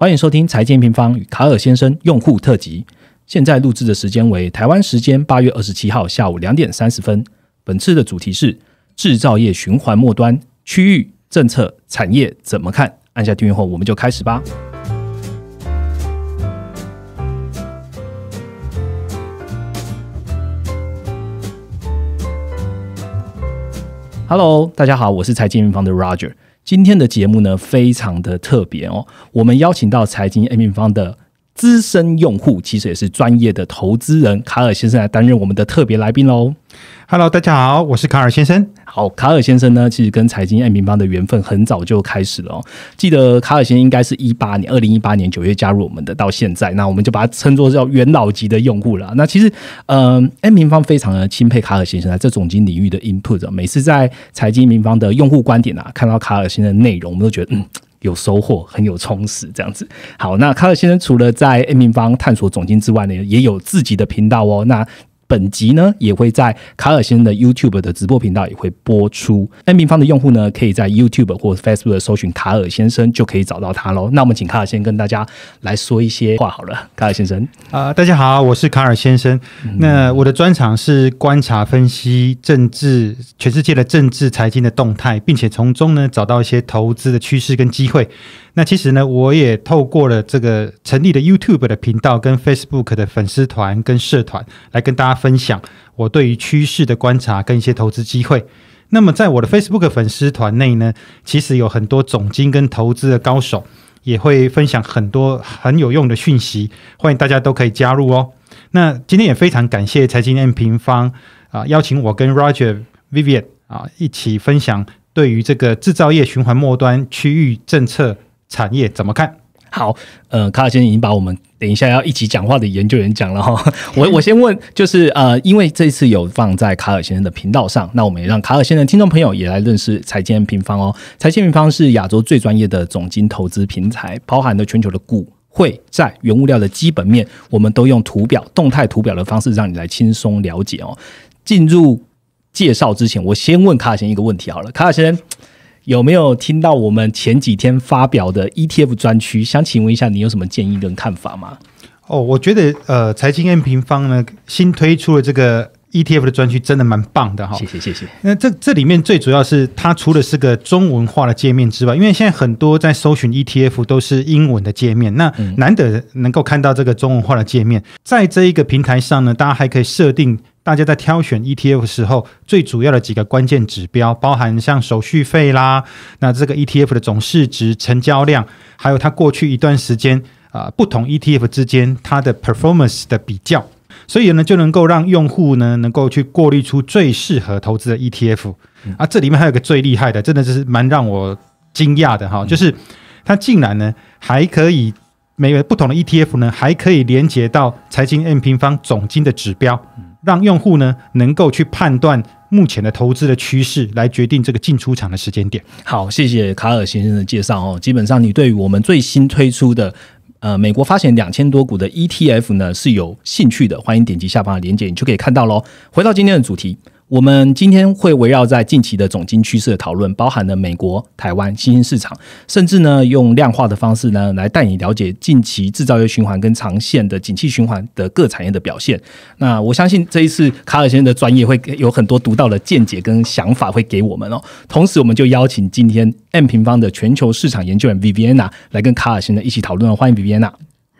欢迎收听财经平方与卡尔先生用户特辑。现在录制的时间为台湾时间八月二十七号下午两点三十分。本次的主题是制造业循环末端区域政策产业怎么看？按下订阅后，我们就开始吧。Hello，大家好，我是财经平方的 Roger。今天的节目呢，非常的特别哦，我们邀请到财经 M 平方的。资深用户其实也是专业的投资人，卡尔先生来担任我们的特别来宾喽。Hello，大家好，我是卡尔先生。好，卡尔先生呢，其实跟财经安平方的缘分很早就开始了。记得卡尔先生应该是一八年，二零一八年九月加入我们的，到现在，那我们就把他称作叫元老级的用户了。那其实，嗯，，M 平方非常的钦佩卡尔先生在这总经领域的 input，每次在财经民方的用户观点啊，看到卡尔先生的内容，我们都觉得嗯。有收获，很有充实，这样子。好，那卡尔先生除了在 A 名方探索总经之外呢，也有自己的频道哦。那。本集呢也会在卡尔先生的 YouTube 的直播频道也会播出，N 平方的用户呢可以在 YouTube 或 Facebook 搜寻卡尔先生就可以找到他喽。那我们请卡尔先生跟大家来说一些话好了，卡尔先生啊，大家好，我是卡尔先生。那我的专长是观察分析政治全世界的政治财经的动态，并且从中呢找到一些投资的趋势跟机会。那其实呢，我也透过了这个成立的 YouTube 的频道，跟 Facebook 的粉丝团跟社团，来跟大家分享我对于趋势的观察跟一些投资机会。那么在我的 Facebook 粉丝团内呢，其实有很多总经跟投资的高手，也会分享很多很有用的讯息，欢迎大家都可以加入哦。那今天也非常感谢财经 M 平方啊，邀请我跟 Roger Vivian 啊一起分享对于这个制造业循环末端区域政策。产业怎么看好？呃，卡尔先生已经把我们等一下要一起讲话的研究员讲了哈。我我先问，就是呃，因为这次有放在卡尔先生的频道上，那我们也让卡尔先生听众朋友也来认识财经平方哦。财经平方是亚洲最专业的总金投资平台，包含的全球的股、汇、债、原物料的基本面，我们都用图表、动态图表的方式让你来轻松了解哦。进入介绍之前，我先问卡尔先生一个问题好了，卡尔先生。有没有听到我们前几天发表的 ETF 专区？想请问一下，你有什么建议跟看法吗？哦，我觉得呃，财经 N 平方呢新推出了这个 ETF 的专区，真的蛮棒的哈。谢谢谢谢。那这这里面最主要是它除了是个中文化的界面之外，因为现在很多在搜寻 ETF 都是英文的界面，那难得能够看到这个中文化的界面，在这一个平台上呢，大家还可以设定。大家在挑选 ETF 时候，最主要的几个关键指标，包含像手续费啦，那这个 ETF 的总市值、成交量，还有它过去一段时间啊，不同 ETF 之间它的 performance 的比较，所以呢，就能够让用户呢，能够去过滤出最适合投资的 ETF 啊。这里面还有个最厉害的，真的就是蛮让我惊讶的哈，就是它竟然呢，还可以每个不同的 ETF 呢，还可以连接到财经 N 平方总金的指标。让用户呢能够去判断目前的投资的趋势，来决定这个进出场的时间点。好，谢谢卡尔先生的介绍哦。基本上，你对于我们最新推出的呃美国发行两千多股的 ETF 呢是有兴趣的，欢迎点击下方的链接，你就可以看到喽。回到今天的主题。我们今天会围绕在近期的总经趋势的讨论，包含了美国、台湾新兴市场，甚至呢用量化的方式呢来带你了解近期制造业循环跟长线的景气循环的各产业的表现。那我相信这一次卡尔先生的专业会有很多独到的见解跟想法会给我们哦。同时，我们就邀请今天 M 平方的全球市场研究员 v a n a 来跟卡尔先生一起讨论，欢迎 v a n a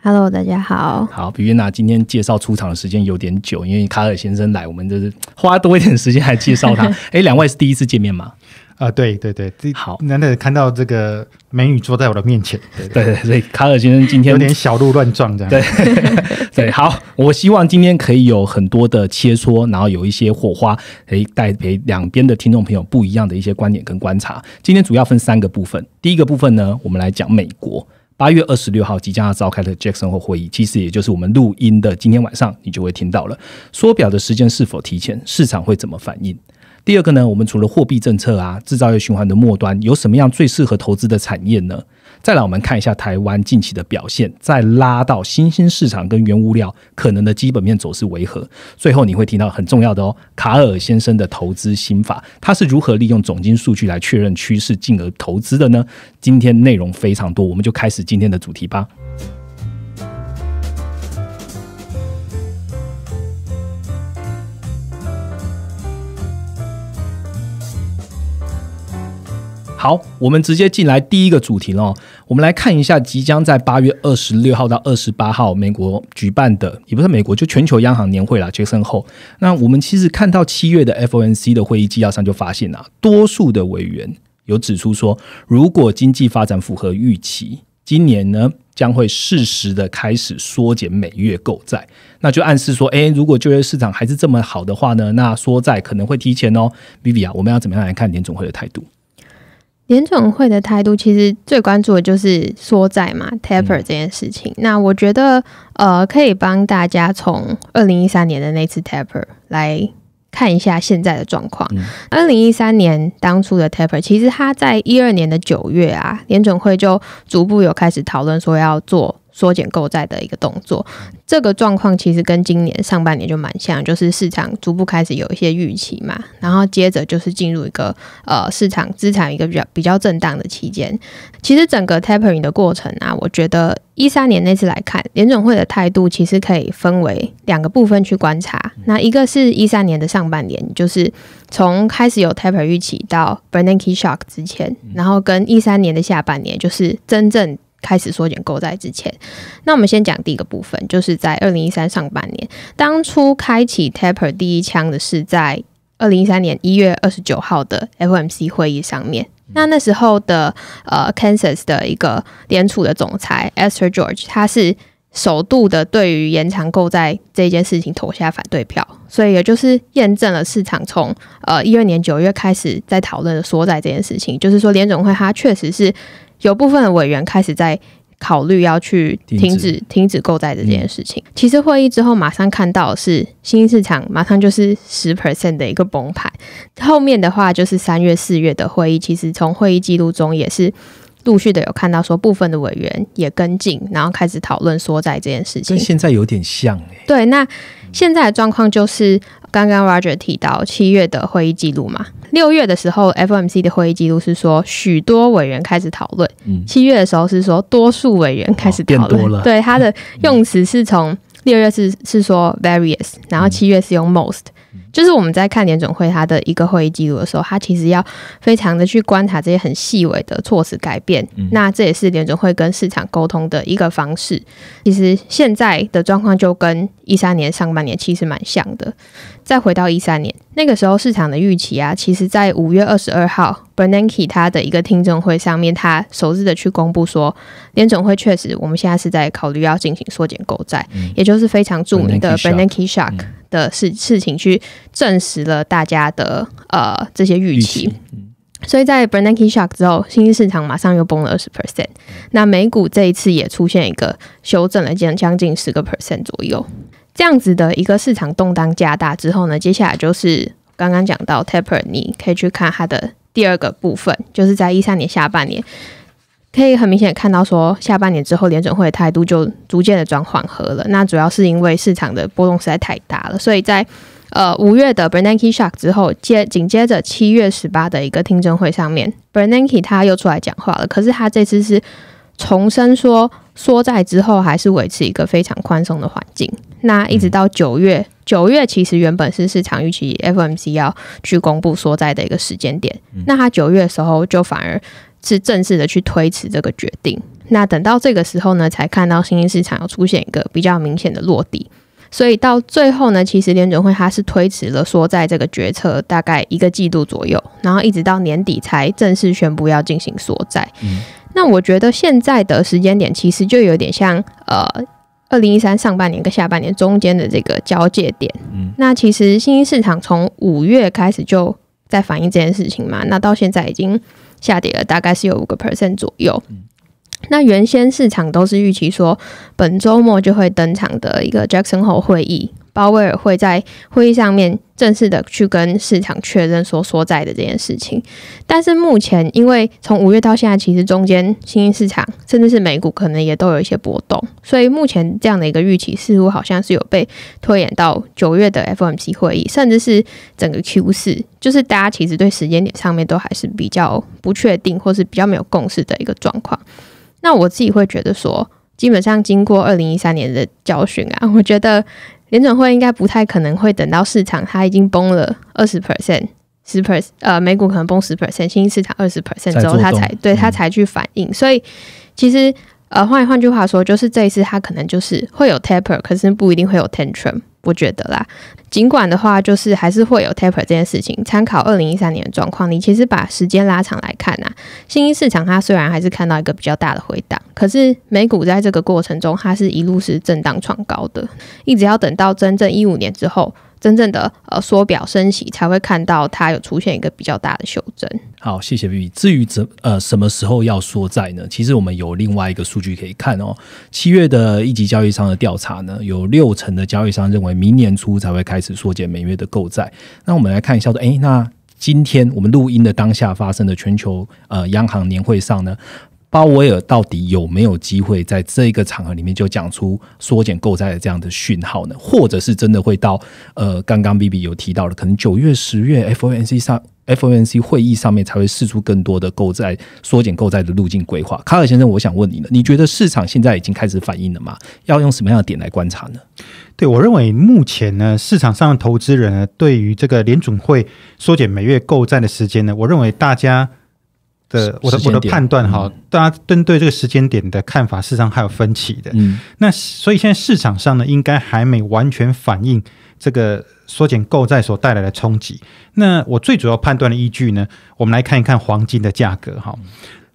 Hello，大家好。好，比约娜，今天介绍出场的时间有点久，因为卡尔先生来，我们就是花多一点时间来介绍他。哎，两位是第一次见面吗？啊，对对对，好难得看到这个美女坐在我的面前。对对对，卡尔先生今天有点小鹿乱撞这样。对 对，好，我希望今天可以有很多的切磋，然后有一些火花，可以带给两边的听众朋友不一样的一些观点跟观察。今天主要分三个部分，第一个部分呢，我们来讲美国。八月二十六号即将要召开的 Jackson 会会议，其实也就是我们录音的今天晚上，你就会听到了缩表的时间是否提前，市场会怎么反应？第二个呢，我们除了货币政策啊，制造业循环的末端有什么样最适合投资的产业呢？再来，我们看一下台湾近期的表现，再拉到新兴市场跟原物料可能的基本面走势为何？最后你会听到很重要的哦，卡尔先生的投资心法，他是如何利用总金数据来确认趋势，进而投资的呢？今天内容非常多，我们就开始今天的主题吧。好，我们直接进来第一个主题哦。我们来看一下即将在八月二十六号到二十八号美国举办的，也不是美国，就全球央行年会啦。杰森后，那我们其实看到七月的 FOMC 的会议纪要上就发现啊，多数的委员有指出说，如果经济发展符合预期，今年呢将会适时的开始缩减每月购债，那就暗示说，哎，如果就业市场还是这么好的话呢，那缩债可能会提前哦。Vivi 啊，我们要怎么样来看联总会的态度？联准会的态度其实最关注的就是缩债嘛，taper 这件事情。那我觉得，呃，可以帮大家从二零一三年的那次 taper 来看一下现在的状况。二零一三年当初的 taper，其实他在一二年的九月啊，联准会就逐步有开始讨论说要做。缩减购债的一个动作，这个状况其实跟今年上半年就蛮像，就是市场逐步开始有一些预期嘛，然后接着就是进入一个呃市场资产一个比较比较震荡的期间。其实整个 tapering 的过程啊，我觉得一三年那次来看，联准会的态度其实可以分为两个部分去观察。那一个是一三年的上半年，就是从开始有 taper 预期到 Bernanke shock 之前，然后跟一三年的下半年，就是真正。开始缩减购债之前，那我们先讲第一个部分，就是在二零一三上半年，当初开启 taper 第一枪的是在二零一三年一月二十九号的 F M C 会议上面。那那时候的呃 Kansas 的一个联储的总裁 Esther George，他是首度的对于延长购债这件事情投下反对票，所以也就是验证了市场从呃一二年九月开始在讨论缩债这件事情，就是说联总会它确实是。有部分的委员开始在考虑要去停止停止购债这件事情。其实会议之后马上看到是新兴市场马上就是十 percent 的一个崩盘。后面的话就是三月、四月的会议，其实从会议记录中也是陆续的有看到说部分的委员也跟进，然后开始讨论缩债这件事情。跟现在有点像哎，对，那现在的状况就是刚刚 Roger 提到七月的会议记录嘛。六月的时候，FOMC 的会议记录是说许多委员开始讨论。七月的时候是说多数委员开始讨论。对它的用词是从六月是是说 various，然后七月是用 most。就是我们在看联总会它的一个会议记录的时候，它其实要非常的去观察这些很细微的措施改变。那这也是联总会跟市场沟通的一个方式。其实现在的状况就跟一三年上半年其实蛮像的。再回到一三年那个时候，市场的预期啊，其实在五月二十二号 Bernanke 他的一个听证会上面，他首日的去公布说，联总会确实我们现在是在考虑要进行缩减购债，也就是非常著名的 Bernanke Shock。的事事情去证实了大家的呃这些预期，所以在 Bernanke shock 之后，新兴市场马上又崩了二十 percent，那美股这一次也出现一个修正了将将近十个 percent 左右这样子的一个市场动荡加大之后呢，接下来就是刚刚讲到 Taper，你可以去看它的第二个部分，就是在一三年下半年。可以很明显看到，说下半年之后，联准会的态度就逐渐的转缓和了。那主要是因为市场的波动实在太大了，所以在呃五月的 Bernanke shock 之后，接紧接着七月十八的一个听证会上面，Bernanke 他又出来讲话了。可是他这次是重申说缩债之后还是维持一个非常宽松的环境。那一直到九月，九月其实原本是市场预期 FMC 要去公布缩债的一个时间点，那他九月的时候就反而。是正式的去推迟这个决定，那等到这个时候呢，才看到新兴市场有出现一个比较明显的落地。所以到最后呢，其实联准会它是推迟了缩在这个决策，大概一个季度左右，然后一直到年底才正式宣布要进行缩债。那我觉得现在的时间点其实就有点像呃，二零一三上半年跟下半年中间的这个交界点。嗯，那其实新兴市场从五月开始就在反映这件事情嘛，那到现在已经。下跌了，大概是有五个 percent 左右。那原先市场都是预期说，本周末就会登场的一个 Jackson Hole 会议。鲍威尔会在会议上面正式的去跟市场确认说缩在的这件事情，但是目前因为从五月到现在，其实中间新兴市场甚至是美股可能也都有一些波动，所以目前这样的一个预期似乎好像是有被推延到九月的 FOMC 会议，甚至是整个 Q 四，就是大家其实对时间点上面都还是比较不确定，或是比较没有共识的一个状况。那我自己会觉得说，基本上经过二零一三年的教训啊，我觉得。联准会应该不太可能会等到市场它已经崩了二十 percent 十 percent，呃，美股可能崩十 percent，新兴市场二十 percent，之后它才对它才去反应，所以其实。呃，换换句话说，就是这一次他可能就是会有 taper，可是不一定会有 tantrum，我觉得啦。尽管的话，就是还是会有 taper 这件事情。参考二零一三年的状况，你其实把时间拉长来看啊，新兴市场它虽然还是看到一个比较大的回档，可是美股在这个过程中，它是一路是震荡创高的，一直要等到真正一五年之后。真正的呃缩表升息才会看到它有出现一个比较大的修正。好，谢谢 B B。至于怎呃什么时候要缩债呢？其实我们有另外一个数据可以看哦。七月的一级交易商的调查呢，有六成的交易商认为明年初才会开始缩减每月的购债。那我们来看一下说，哎，那今天我们录音的当下发生的全球呃央行年会上呢？鲍威尔到底有没有机会在这个场合里面就讲出缩减购债的这样的讯号呢？或者是真的会到呃，刚刚 B B 有提到的，可能九月、十月 F O N C 上 F O N C 会议上面才会试出更多的购债、缩减购债的路径规划。卡尔先生，我想问你呢，你觉得市场现在已经开始反应了吗？要用什么样的点来观察呢？对我认为目前呢，市场上投资人呢，对于这个联准会缩减每月购债的时间呢，我认为大家。的我的我的判断哈，大家针对这个时间点的看法，事实上还有分歧的。嗯，那所以现在市场上呢，应该还没完全反映这个缩减购债所带来的冲击。那我最主要判断的依据呢，我们来看一看黄金的价格哈。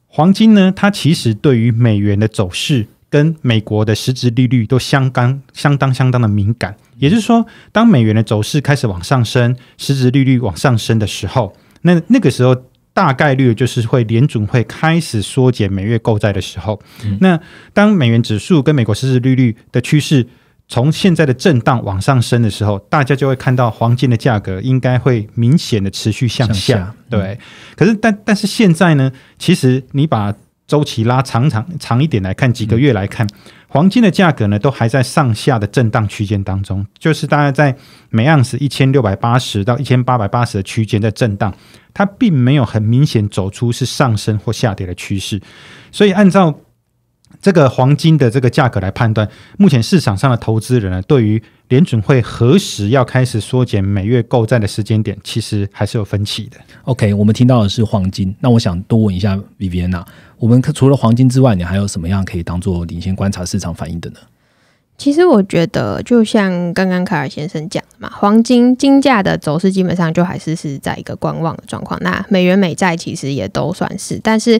黄金呢，它其实对于美元的走势跟美国的实质利率都相当相当相当的敏感。也就是说，当美元的走势开始往上升，实质利率往上升的时候，那那个时候。大概率就是会联准会开始缩减每月购债的时候，那当美元指数跟美国实质利率的趋势从现在的震荡往上升的时候，大家就会看到黄金的价格应该会明显的持续向下。对，可是但但是现在呢，其实你把周期拉长长长一点来看，几个月来看。黄金的价格呢，都还在上下的震荡区间当中，就是大家在每盎司一千六百八十到一千八百八十的区间在震荡，它并没有很明显走出是上升或下跌的趋势，所以按照。这个黄金的这个价格来判断，目前市场上的投资人呢，对于联准会何时要开始缩减每月购债的时间点，其实还是有分歧的。OK，我们听到的是黄金，那我想多问一下 Viviana，我们除了黄金之外，你还有什么样可以当做领先观察市场反应的呢？其实我觉得，就像刚刚卡尔先生讲的嘛，黄金金价的走势基本上就还是是在一个观望的状况。那美元美债其实也都算是，但是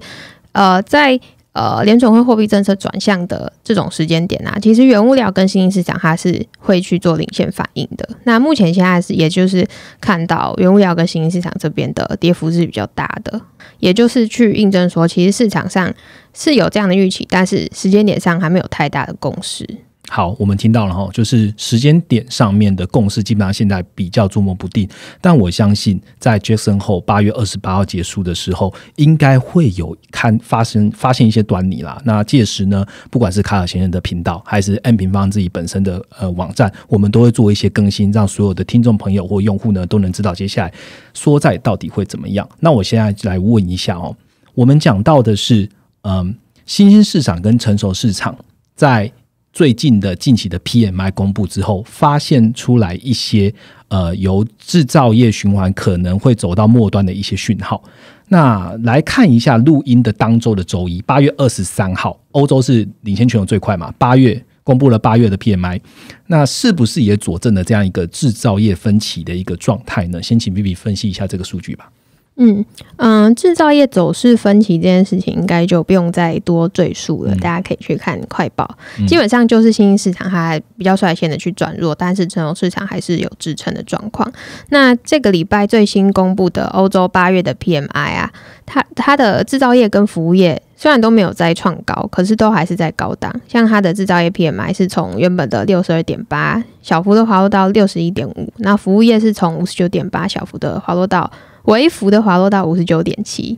呃，在。呃，联总会货币政策转向的这种时间点啊，其实原物料跟新兴市场它是会去做领先反应的。那目前现在是，也就是看到原物料跟新兴市场这边的跌幅是比较大的，也就是去印证说，其实市场上是有这样的预期，但是时间点上还没有太大的共识。好，我们听到了哈，就是时间点上面的共识，基本上现在比较捉摸不定。但我相信，在 Jackson 后八月二十八号结束的时候，应该会有看发生、发现一些端倪啦。那届时呢，不管是卡尔先生的频道，还是 N 平方自己本身的呃网站，我们都会做一些更新，让所有的听众朋友或用户呢都能知道接下来缩在到底会怎么样。那我现在来问一下哦，我们讲到的是嗯，新兴市场跟成熟市场在。最近的近期的 PMI 公布之后，发现出来一些呃由制造业循环可能会走到末端的一些讯号。那来看一下录音的当周的周一，八月二十三号，欧洲是领先全球最快嘛？八月公布了八月的 PMI，那是不是也佐证了这样一个制造业分歧的一个状态呢？先请 Vivi 分析一下这个数据吧。嗯嗯，制造业走势分歧这件事情，应该就不用再多赘述了。大家可以去看快报，基本上就是新兴市场它比较率先的去转弱，但是成熟市场还是有支撑的状况。那这个礼拜最新公布的欧洲八月的 PMI 啊，它它的制造业跟服务业虽然都没有再创高，可是都还是在高档。像它的制造业 PMI 是从原本的六十二点八小幅的滑落到六十一点五，那服务业是从五十九点八小幅的滑落到。微幅的滑落到五十九点七。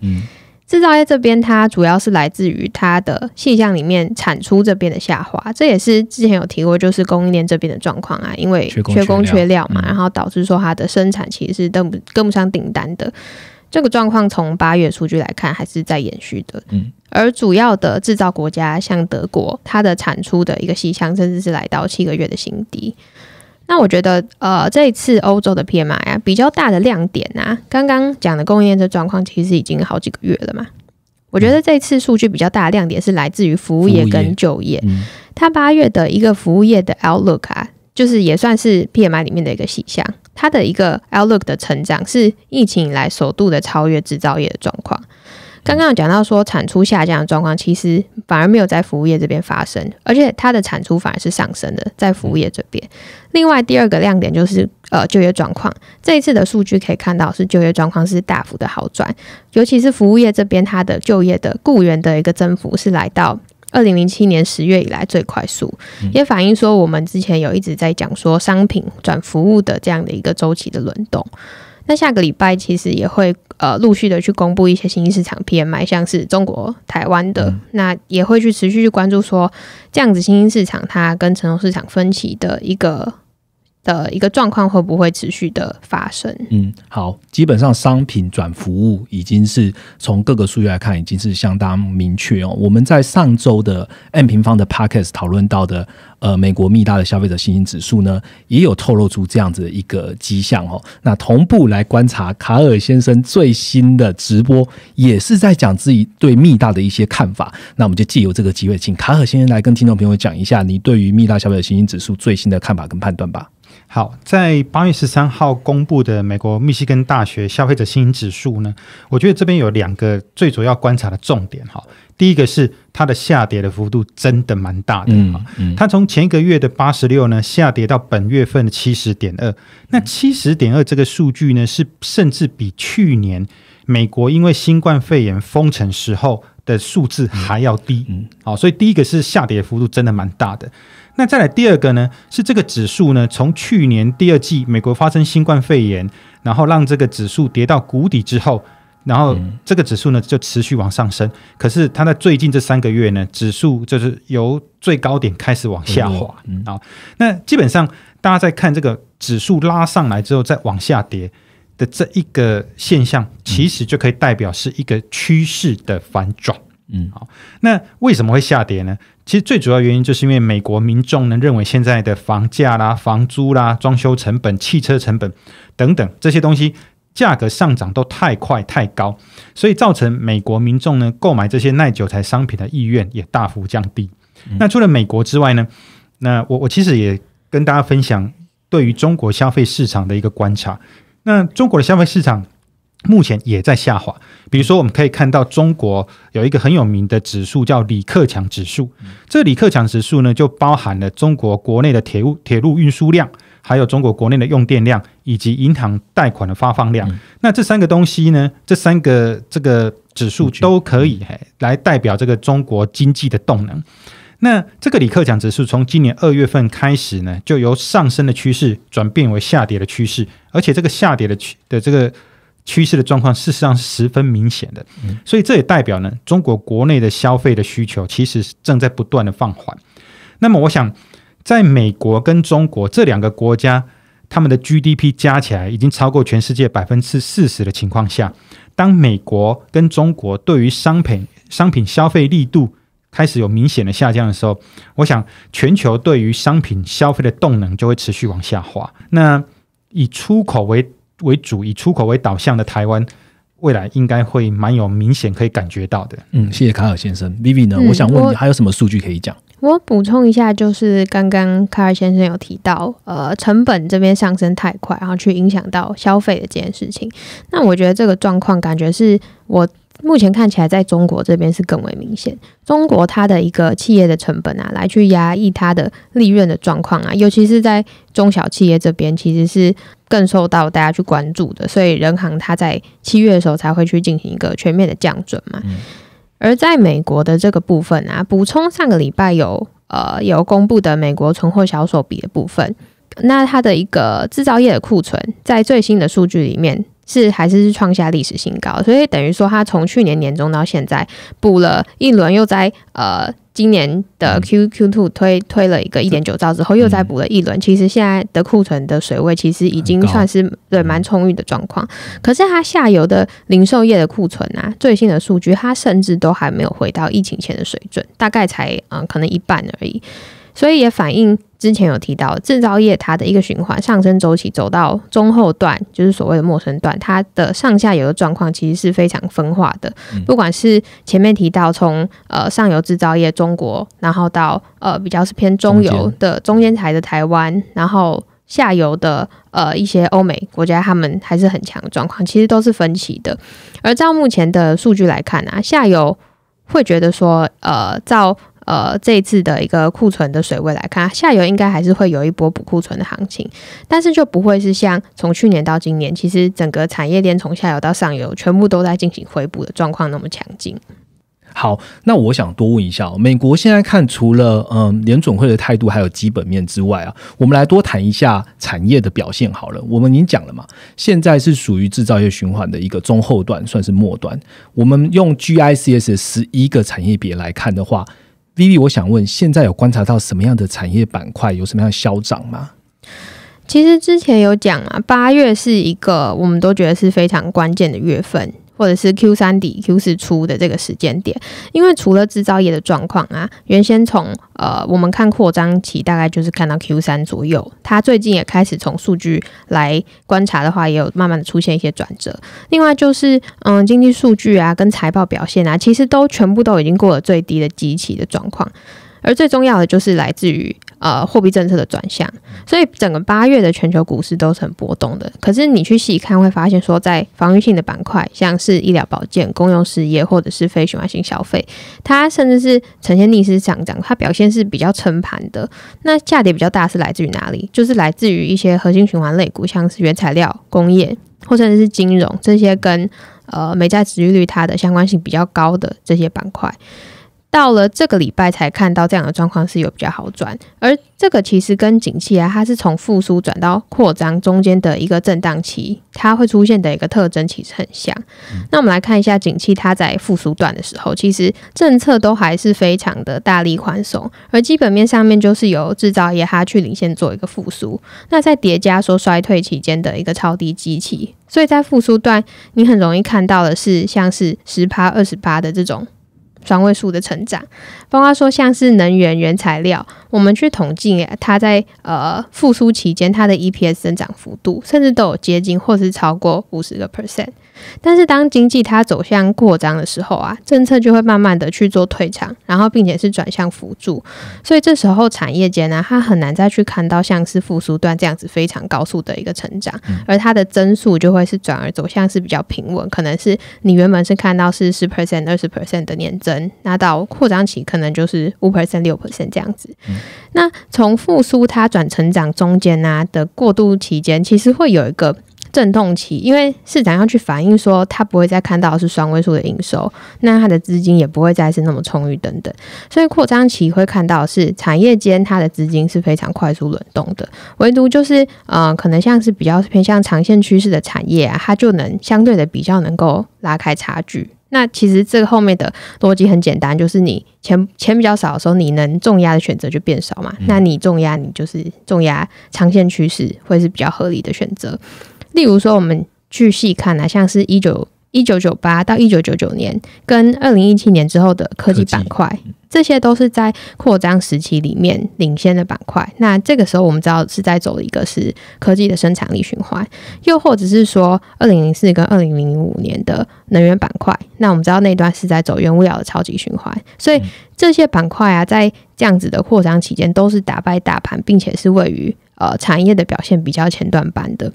制造业这边它主要是来自于它的现象里面产出这边的下滑，这也是之前有提过，就是供应链这边的状况啊，因为缺工缺料嘛，然后导致说它的生产其实是跟不跟不上订单的这个状况。从八月数据来看，还是在延续的。嗯，而主要的制造国家像德国，它的产出的一个现象，甚至是来到七个月的新低。那我觉得，呃，这一次欧洲的 PMI 啊，比较大的亮点啊，刚刚讲的供应链的状况其实已经好几个月了嘛。我觉得这次数据比较大的亮点是来自于服务业跟就业，它八月的一个服务业的 outlook 啊，就是也算是 PMI 里面的一个细项，它的一个 outlook 的成长是疫情以来首度的超越制造业的状况。刚刚有讲到说产出下降的状况，其实反而没有在服务业这边发生，而且它的产出反而是上升的，在服务业这边。另外第二个亮点就是呃就业状况，这一次的数据可以看到是就业状况是大幅的好转，尤其是服务业这边，它的就业的雇员的一个增幅是来到二零零七年十月以来最快速，也反映说我们之前有一直在讲说商品转服务的这样的一个周期的轮动。那下个礼拜其实也会呃陆续的去公布一些新兴市场 PMI，像是中国、台湾的，那也会去持续去关注说这样子新兴市场它跟成熟市场分歧的一个。的一个状况会不会持续的发生？嗯，好，基本上商品转服务已经是从各个数据来看，已经是相当明确哦。我们在上周的 M 平方的 p a c k e t s 讨论到的，呃，美国密大的消费者信心指数呢，也有透露出这样子的一个迹象哦。那同步来观察，卡尔先生最新的直播也是在讲自己对密大的一些看法。那我们就借由这个机会，请卡尔先生来跟听众朋友讲一下你对于密大消费者信心指数最新的看法跟判断吧。好，在八月十三号公布的美国密西根大学消费者信心指数呢，我觉得这边有两个最主要观察的重点哈。第一个是它的下跌的幅度真的蛮大的，它从前一个月的八十六呢，下跌到本月份的七十点二。那七十点二这个数据呢，是甚至比去年美国因为新冠肺炎封城时候的数字还要低。嗯，好，所以第一个是下跌幅度真的蛮大的。那再来第二个呢，是这个指数呢，从去年第二季美国发生新冠肺炎，然后让这个指数跌到谷底之后，然后这个指数呢就持续往上升。可是它在最近这三个月呢，指数就是由最高点开始往下滑啊。那基本上大家在看这个指数拉上来之后再往下跌的这一个现象，其实就可以代表是一个趋势的反转。嗯，好，那为什么会下跌呢？其实最主要原因，就是因为美国民众呢认为现在的房价啦、房租啦、装修成本、汽车成本等等这些东西价格上涨都太快太高，所以造成美国民众呢购买这些耐久材商品的意愿也大幅降低。那除了美国之外呢，那我我其实也跟大家分享对于中国消费市场的一个观察。那中国的消费市场。目前也在下滑。比如说，我们可以看到中国有一个很有名的指数叫李克强指数。这李克强指数呢，就包含了中国国内的铁路铁路运输量，还有中国国内的用电量，以及银行贷款的发放量。那这三个东西呢，这三个这个指数都可以来代表这个中国经济的动能。那这个李克强指数从今年二月份开始呢，就由上升的趋势转变为下跌的趋势，而且这个下跌的趋的这个。趋势的状况事实上是十分明显的，所以这也代表呢，中国国内的消费的需求其实正在不断的放缓。那么，我想，在美国跟中国这两个国家，他们的 GDP 加起来已经超过全世界百分之四十的情况下，当美国跟中国对于商品商品消费力度开始有明显的下降的时候，我想全球对于商品消费的动能就会持续往下滑。那以出口为为主以出口为导向的台湾，未来应该会蛮有明显可以感觉到的。嗯，谢谢卡尔先生。Vivi 呢？我想问你还有什么数据可以讲？我补充一下，就是刚刚卡尔先生有提到，呃，成本这边上升太快，然后去影响到消费的这件事情。那我觉得这个状况感觉是我。目前看起来，在中国这边是更为明显。中国它的一个企业的成本啊，来去压抑它的利润的状况啊，尤其是在中小企业这边，其实是更受到大家去关注的。所以，人行它在七月的时候才会去进行一个全面的降准嘛。而在美国的这个部分啊，补充上个礼拜有呃有公布的美国存货小手笔的部分，那它的一个制造业的库存，在最新的数据里面。是还是是创下历史新高，所以等于说它从去年年中到现在补了一轮，又在呃今年的 Q Q Two 推推了一个一点九兆之后，又再补了一轮。其实现在的库存的水位其实已经算是对蛮充裕的状况，可是它下游的零售业的库存啊，最新的数据它甚至都还没有回到疫情前的水准，大概才嗯可能一半而已，所以也反映。之前有提到制造业，它的一个循环上升周期走到中后段，就是所谓的陌生段，它的上下游的状况其实是非常分化的。不管是前面提到从呃上游制造业中国，然后到呃比较是偏中游的中间台的台湾，然后下游的呃一些欧美国家，他们还是很强状况，其实都是分歧的。而照目前的数据来看啊，下游会觉得说呃照。呃，这一次的一个库存的水位来看，下游应该还是会有一波补库存的行情，但是就不会是像从去年到今年，其实整个产业链从下游到上游全部都在进行回补的状况那么强劲。好，那我想多问一下，美国现在看除了嗯联准会的态度还有基本面之外啊，我们来多谈一下产业的表现好了。我们已经讲了嘛，现在是属于制造业循环的一个中后段，算是末端。我们用 GICS 十一个产业别来看的话。Vivi，我想问，现在有观察到什么样的产业板块有什么样的消涨吗？其实之前有讲啊，八月是一个我们都觉得是非常关键的月份。或者是 Q 三底 Q 四出的这个时间点，因为除了制造业的状况啊，原先从呃我们看扩张期大概就是看到 Q 三左右，它最近也开始从数据来观察的话，也有慢慢的出现一些转折。另外就是嗯经济数据啊跟财报表现啊，其实都全部都已经过了最低的低期的状况，而最重要的就是来自于。呃，货币政策的转向，所以整个八月的全球股市都是很波动的。可是你去细看，会发现说，在防御性的板块，像是医疗保健、公用事业或者是非循环性消费，它甚至是呈现逆势上涨，它表现是比较撑盘的。那下跌比较大是来自于哪里？就是来自于一些核心循环类股，像是原材料、工业，或甚至是金融这些跟呃美债持续率它的相关性比较高的这些板块。到了这个礼拜才看到这样的状况是有比较好转，而这个其实跟景气啊，它是从复苏转到扩张中间的一个震荡期，它会出现的一个特征其实很像。那我们来看一下景气它在复苏段的时候，其实政策都还是非常的大力宽松，而基本面上面就是由制造业它去领先做一个复苏。那在叠加说衰退期间的一个超低基期，所以在复苏段你很容易看到的是像是十趴二十八的这种。双位数的成长，包括说像是能源原材料，我们去统计，它在呃复苏期间，它的 EPS 增长幅度甚至都有接近或是超过五十个 percent。但是当经济它走向扩张的时候啊，政策就会慢慢的去做退场，然后并且是转向辅助，所以这时候产业间呢，它很难再去看到像是复苏段这样子非常高速的一个成长，而它的增速就会是转而走向是比较平稳，可能是你原本是看到是十 percent、二十 percent 的年增，那到扩张期可能就是五 percent、六 percent 这样子。那从复苏它转成长中间啊的过渡期间，其实会有一个。阵痛期，因为市场要去反映说他不会再看到是双位数的营收，那他的资金也不会再是那么充裕等等，所以扩张期会看到是产业间它的资金是非常快速轮动的，唯独就是呃可能像是比较偏向长线趋势的产业啊，它就能相对的比较能够拉开差距。那其实这个后面的逻辑很简单，就是你钱钱比较少的时候，你能重压的选择就变少嘛，那你重压你就是重压长线趋势会是比较合理的选择。例如说，我们去细看呢，像是一九一九九八到一九九九年，跟二零一七年之后的科技板块，这些都是在扩张时期里面领先的板块。那这个时候，我们知道是在走一个是科技的生产力循环，又或者是说二零零四跟二零零五年的能源板块。那我们知道那段是在走原物料的超级循环。所以这些板块啊，在这样子的扩张期间，都是打败大盘，并且是位于呃产业的表现比较前段班的。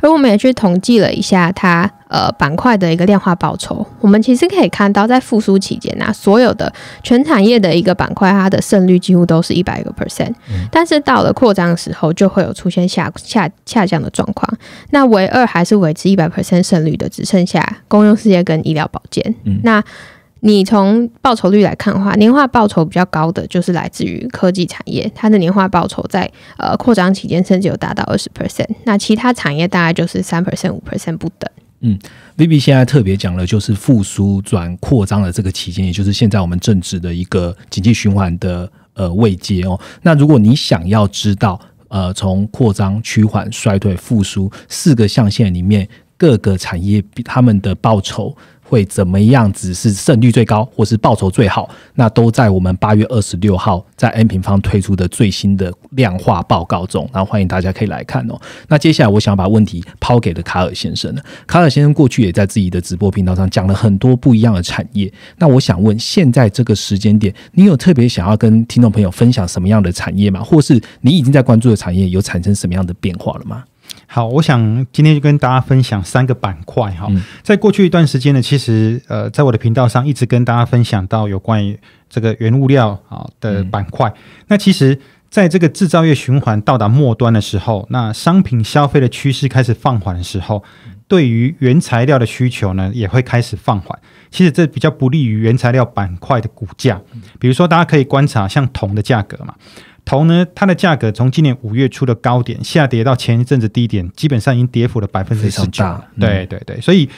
而我们也去统计了一下它呃板块的一个量化报酬，我们其实可以看到，在复苏期间呢，所有的全产业的一个板块，它的胜率几乎都是一百个 percent，但是到了扩张的时候，就会有出现下下下降的状况。那唯二还是维持一百 percent 胜率的，只剩下公用事业跟医疗保健。那你从报酬率来看的话，年化报酬比较高的就是来自于科技产业，它的年化报酬在呃扩张期间甚至有达到二十 percent，那其他产业大概就是三 percent、五 percent 不等。嗯，V B 现在特别讲了，就是复苏转扩张的这个期间，也就是现在我们正值的一个经济循环的呃位阶哦。那如果你想要知道呃从扩张、趋缓、衰退、复苏四个象限里面各个产业他们的报酬。会怎么样？只是胜率最高，或是报酬最好，那都在我们八月二十六号在 N 平方推出的最新的量化报告中。然后欢迎大家可以来看哦。那接下来我想把问题抛给了卡尔先生卡尔先生过去也在自己的直播频道上讲了很多不一样的产业。那我想问，现在这个时间点，你有特别想要跟听众朋友分享什么样的产业吗？或是你已经在关注的产业有产生什么样的变化了吗？好，我想今天就跟大家分享三个板块哈。在过去一段时间呢，其实呃，在我的频道上一直跟大家分享到有关于这个原物料啊的板块。那其实在这个制造业循环到达末端的时候，那商品消费的趋势开始放缓的时候，对于原材料的需求呢也会开始放缓。其实这比较不利于原材料板块的股价。比如说，大家可以观察像铜的价格嘛。铜呢，它的价格从今年五月初的高点下跌到前一阵子低点，基本上已经跌幅了百分之十九。对对对，所以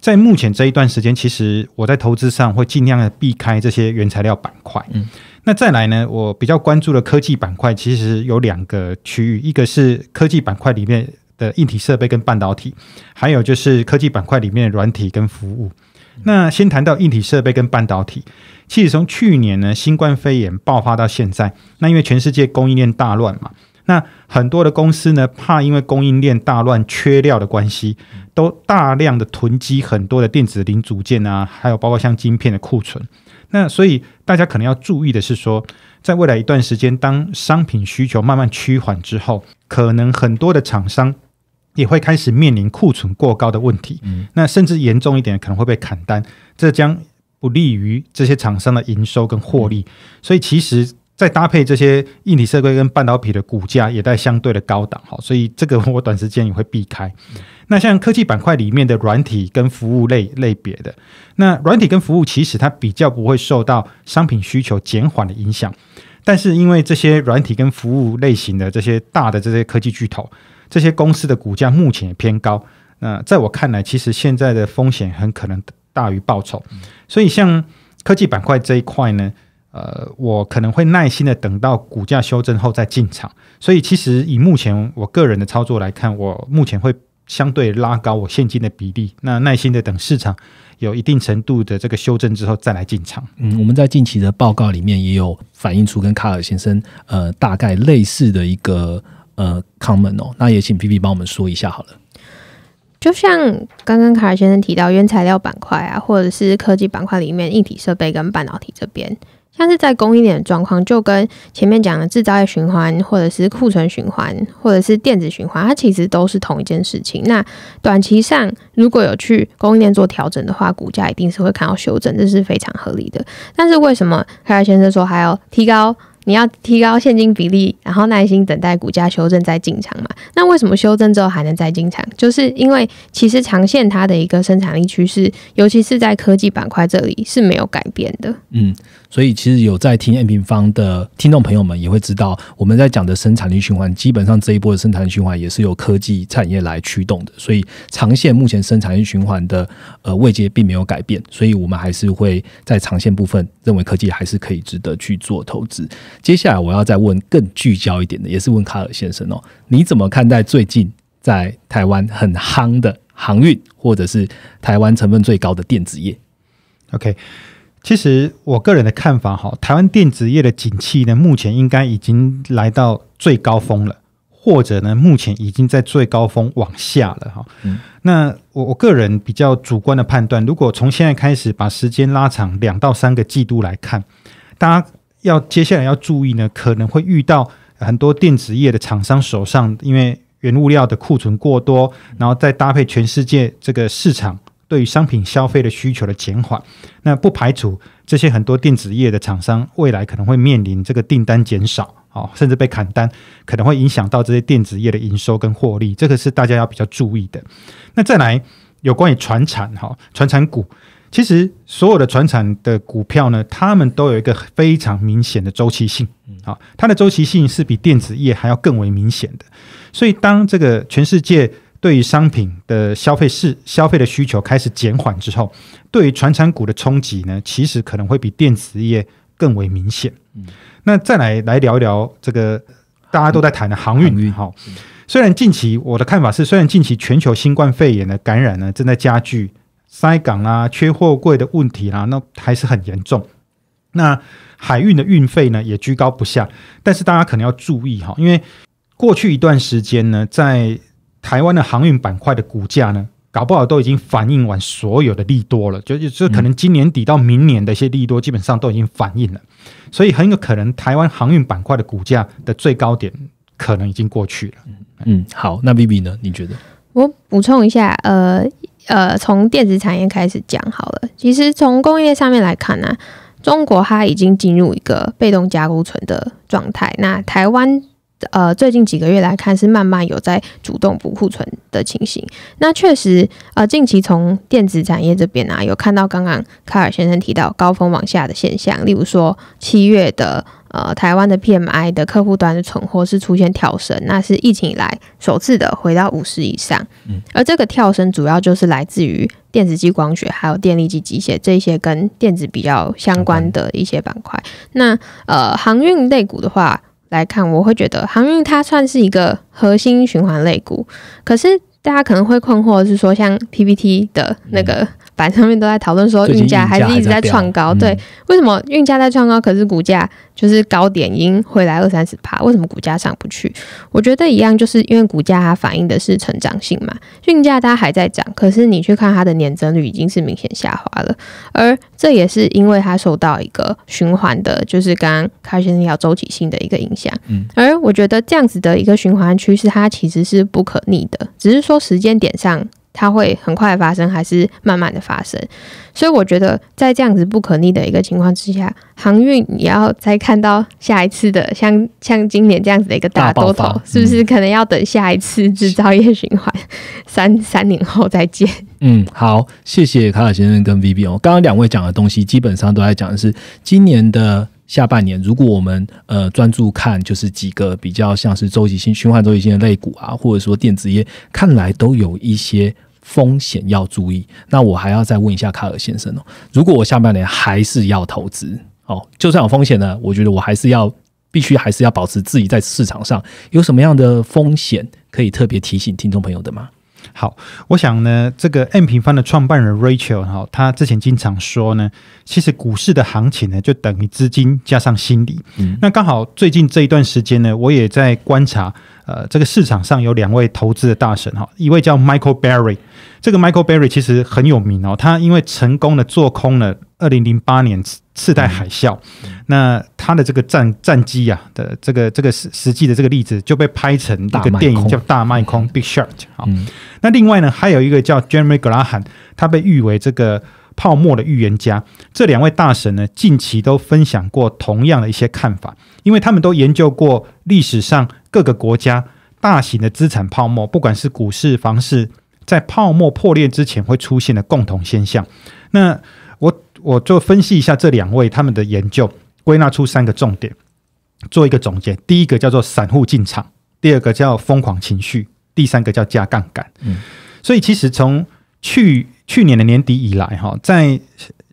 在目前这一段时间，其实我在投资上会尽量的避开这些原材料板块。嗯，那再来呢，我比较关注的科技板块，其实有两个区域，一个是科技板块里面的硬体设备跟半导体，还有就是科技板块里面的软体跟服务。那先谈到硬体设备跟半导体，其实从去年呢，新冠肺炎爆发到现在，那因为全世界供应链大乱嘛，那很多的公司呢，怕因为供应链大乱缺料的关系，都大量的囤积很多的电子零组件啊，还有包括像晶片的库存。那所以大家可能要注意的是说，在未来一段时间，当商品需求慢慢趋缓之后，可能很多的厂商。也会开始面临库存过高的问题，那甚至严重一点可能会被砍单，这将不利于这些厂商的营收跟获利。所以，其实再搭配这些硬体设备跟半导体的股价也在相对的高档，好，所以这个我短时间也会避开。那像科技板块里面的软体跟服务类类别的，那软体跟服务其实它比较不会受到商品需求减缓的影响，但是因为这些软体跟服务类型的这些大的这些科技巨头。这些公司的股价目前偏高，那在我看来，其实现在的风险很可能大于报酬，所以像科技板块这一块呢，呃，我可能会耐心的等到股价修正后再进场。所以，其实以目前我个人的操作来看，我目前会相对拉高我现金的比例，那耐心的等市场有一定程度的这个修正之后再来进场。嗯，我们在近期的报告里面也有反映出跟卡尔先生呃大概类似的一个。呃，common 哦，那也请 P P 帮我们说一下好了。就像刚刚卡尔先生提到，原材料板块啊，或者是科技板块里面，硬体设备跟半导体这边，像是在供应链的状况，就跟前面讲的制造业循环，或者是库存循环，或者是电子循环，它其实都是同一件事情。那短期上如果有去供应链做调整的话，股价一定是会看到修正，这是非常合理的。但是为什么卡尔先生说还要提高？你要提高现金比例，然后耐心等待股价修正再进场嘛？那为什么修正之后还能再进场？就是因为其实长线它的一个生产力趋势，尤其是在科技板块这里是没有改变的。嗯，所以其实有在听 N 平方的听众朋友们也会知道，我们在讲的生产力循环，基本上这一波的生产力循环也是由科技产业来驱动的。所以长线目前生产力循环的呃位阶并没有改变，所以我们还是会在长线部分认为科技还是可以值得去做投资。接下来我要再问更聚焦一点的，也是问卡尔先生哦，你怎么看待最近在台湾很夯的航运，或者是台湾成分最高的电子业？OK，其实我个人的看法哈，台湾电子业的景气呢，目前应该已经来到最高峰了，或者呢，目前已经在最高峰往下了哈。那我我个人比较主观的判断，如果从现在开始把时间拉长两到三个季度来看，大家。要接下来要注意呢，可能会遇到很多电子业的厂商手上，因为原物料的库存过多，然后再搭配全世界这个市场对于商品消费的需求的减缓，那不排除这些很多电子业的厂商未来可能会面临这个订单减少，哦，甚至被砍单，可能会影响到这些电子业的营收跟获利，这个是大家要比较注意的。那再来有关于船产哈，船产股。其实所有的船产的股票呢，它们都有一个非常明显的周期性，好，它的周期性是比电子业还要更为明显的。所以当这个全世界对于商品的消费是消费的需求开始减缓之后，对于船产股的冲击呢，其实可能会比电子业更为明显。那再来来聊一聊这个大家都在谈的航运，好，虽然近期我的看法是，虽然近期全球新冠肺炎的感染呢正在加剧。塞港啊、缺货柜的问题啦，那还是很严重。那海运的运费呢，也居高不下。但是大家可能要注意哈，因为过去一段时间呢，在台湾的航运板块的股价呢，搞不好都已经反映完所有的利多了，就就可能今年底到明年的一些利多，基本上都已经反映了。所以很有可能台湾航运板块的股价的最高点可能已经过去了。嗯，好，那 B B 呢？你觉得？我补充一下，呃。呃，从电子产业开始讲好了。其实从工业上面来看呢，中国它已经进入一个被动加库存的状态。那台湾呃，最近几个月来看是慢慢有在主动补库存的情形。那确实，呃，近期从电子产业这边啊，有看到刚刚卡尔先生提到高峰往下的现象，例如说七月的。呃，台湾的 PMI 的客户端的存货是出现跳升，那是疫情以来首次的回到五十以上。嗯，而这个跳升主要就是来自于电子、机、光学，还有电力及机械这些跟电子比较相关的一些板块。那呃，航运类股的话来看，我会觉得航运它算是一个核心循环类股。可是大家可能会困惑是说，像 PPT 的那个板上面都在讨论说运价还是一直在创高，对？为什么运价在创高，可是股价？就是高点因回来二三十趴，为什么股价上不去？我觉得一样，就是因为股价它反映的是成长性嘛。运价它还在涨，可是你去看它的年增率已经是明显下滑了。而这也是因为它受到一个循环的，就是刚刚开先生条周期性的一个影响。嗯，而我觉得这样子的一个循环趋势，它其实是不可逆的，只是说时间点上。它会很快发生，还是慢慢的发生？所以我觉得，在这样子不可逆的一个情况之下，航运也要再看到下一次的，像像今年这样子的一个大多头，是不是可能要等下一次制造业循环 三三年后再见？嗯，好，谢谢卡尔先生跟 V B O，刚刚两位讲的东西，基本上都在讲的是今年的。下半年，如果我们呃专注看，就是几个比较像是周期性、循环周期性的类股啊，或者说电子业，看来都有一些风险要注意。那我还要再问一下卡尔先生哦，如果我下半年还是要投资，哦，就算有风险呢，我觉得我还是要必须还是要保持自己在市场上，有什么样的风险可以特别提醒听众朋友的吗？好，我想呢，这个 M 平方的创办人 Rachel 哈，他之前经常说呢，其实股市的行情呢，就等于资金加上心理。嗯，那刚好最近这一段时间呢，我也在观察。呃，这个市场上有两位投资的大神哈，一位叫 Michael Barry，这个 Michael Barry 其实很有名哦，他因为成功的做空了二零零八年次次贷海啸，那他的这个战战机呀的这个这个实实际的这个例子就被拍成一个电影叫《大麦空 Big Short》啊。那另外呢，还有一个叫 Jeremy Graham，他被誉为这个。泡沫的预言家，这两位大神呢，近期都分享过同样的一些看法，因为他们都研究过历史上各个国家大型的资产泡沫，不管是股市、房市，在泡沫破裂之前会出现的共同现象。那我我就分析一下这两位他们的研究，归纳出三个重点，做一个总结。第一个叫做散户进场，第二个叫疯狂情绪，第三个叫加杠杆。嗯，所以其实从去。去年的年底以来，哈，在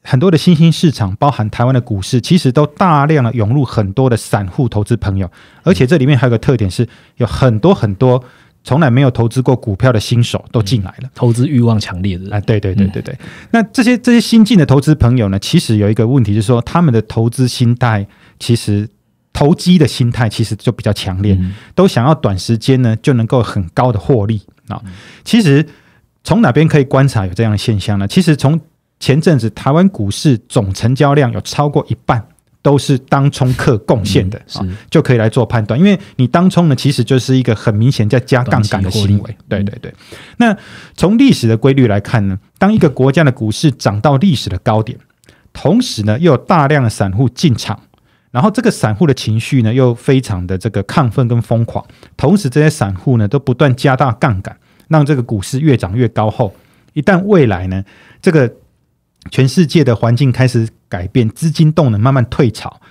很多的新兴市场，包含台湾的股市，其实都大量的涌入很多的散户投资朋友，而且这里面还有个特点是，有很多很多从来没有投资过股票的新手都进来了，投资欲望强烈的啊，对对对对对。那这些这些新进的投资朋友呢，其实有一个问题就是说，他们的投资心态其实投机的心态其实就比较强烈，都想要短时间呢就能够很高的获利啊，其实。从哪边可以观察有这样的现象呢？其实从前阵子台湾股市总成交量有超过一半都是当冲客贡献的，啊，就可以来做判断。因为你当冲呢，其实就是一个很明显在加杠杆的行为。对对对。那从历史的规律来看呢，当一个国家的股市涨到历史的高点，同时呢又有大量的散户进场，然后这个散户的情绪呢又非常的这个亢奋跟疯狂，同时这些散户呢都不断加大杠杆。让这个股市越涨越高后，一旦未来呢，这个全世界的环境开始改变，资金动能慢慢退潮，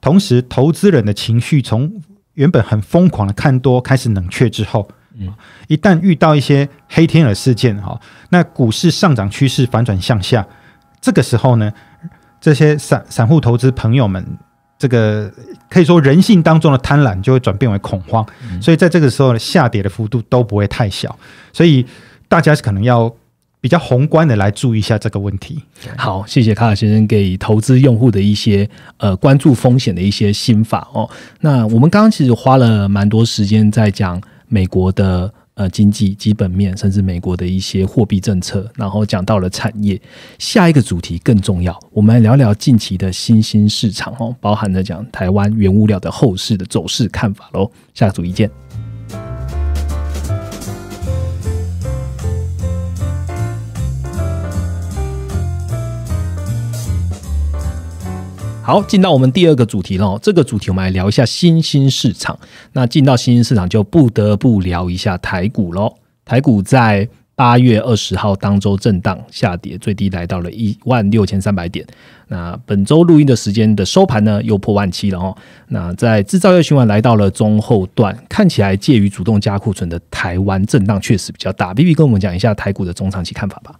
同时投资人的情绪从原本很疯狂的看多开始冷却之后，嗯，一旦遇到一些黑天鹅事件哈，那股市上涨趋势反转向下，这个时候呢，这些散散户投资朋友们。这个可以说人性当中的贪婪就会转变为恐慌，所以在这个时候呢，下跌的幅度都不会太小，所以大家可能要比较宏观的来注意一下这个问题。好，谢谢卡卡先生给投资用户的一些呃关注风险的一些心法哦。那我们刚刚其实花了蛮多时间在讲美国的。呃，经济基本面，甚至美国的一些货币政策，然后讲到了产业。下一个主题更重要，我们来聊聊近期的新兴市场哦，包含着讲台湾原物料的后市的走势看法喽。下组题见。好，进到我们第二个主题喽。这个主题我们来聊一下新兴市场。那进到新兴市场，就不得不聊一下台股喽。台股在八月二十号当周震荡下跌，最低来到了一万六千三百点。那本周录音的时间的收盘呢，又破万七了哦。那在制造业循环来到了中后段，看起来介于主动加库存的台湾震荡确实比较大。B B 跟我们讲一下台股的中长期看法吧。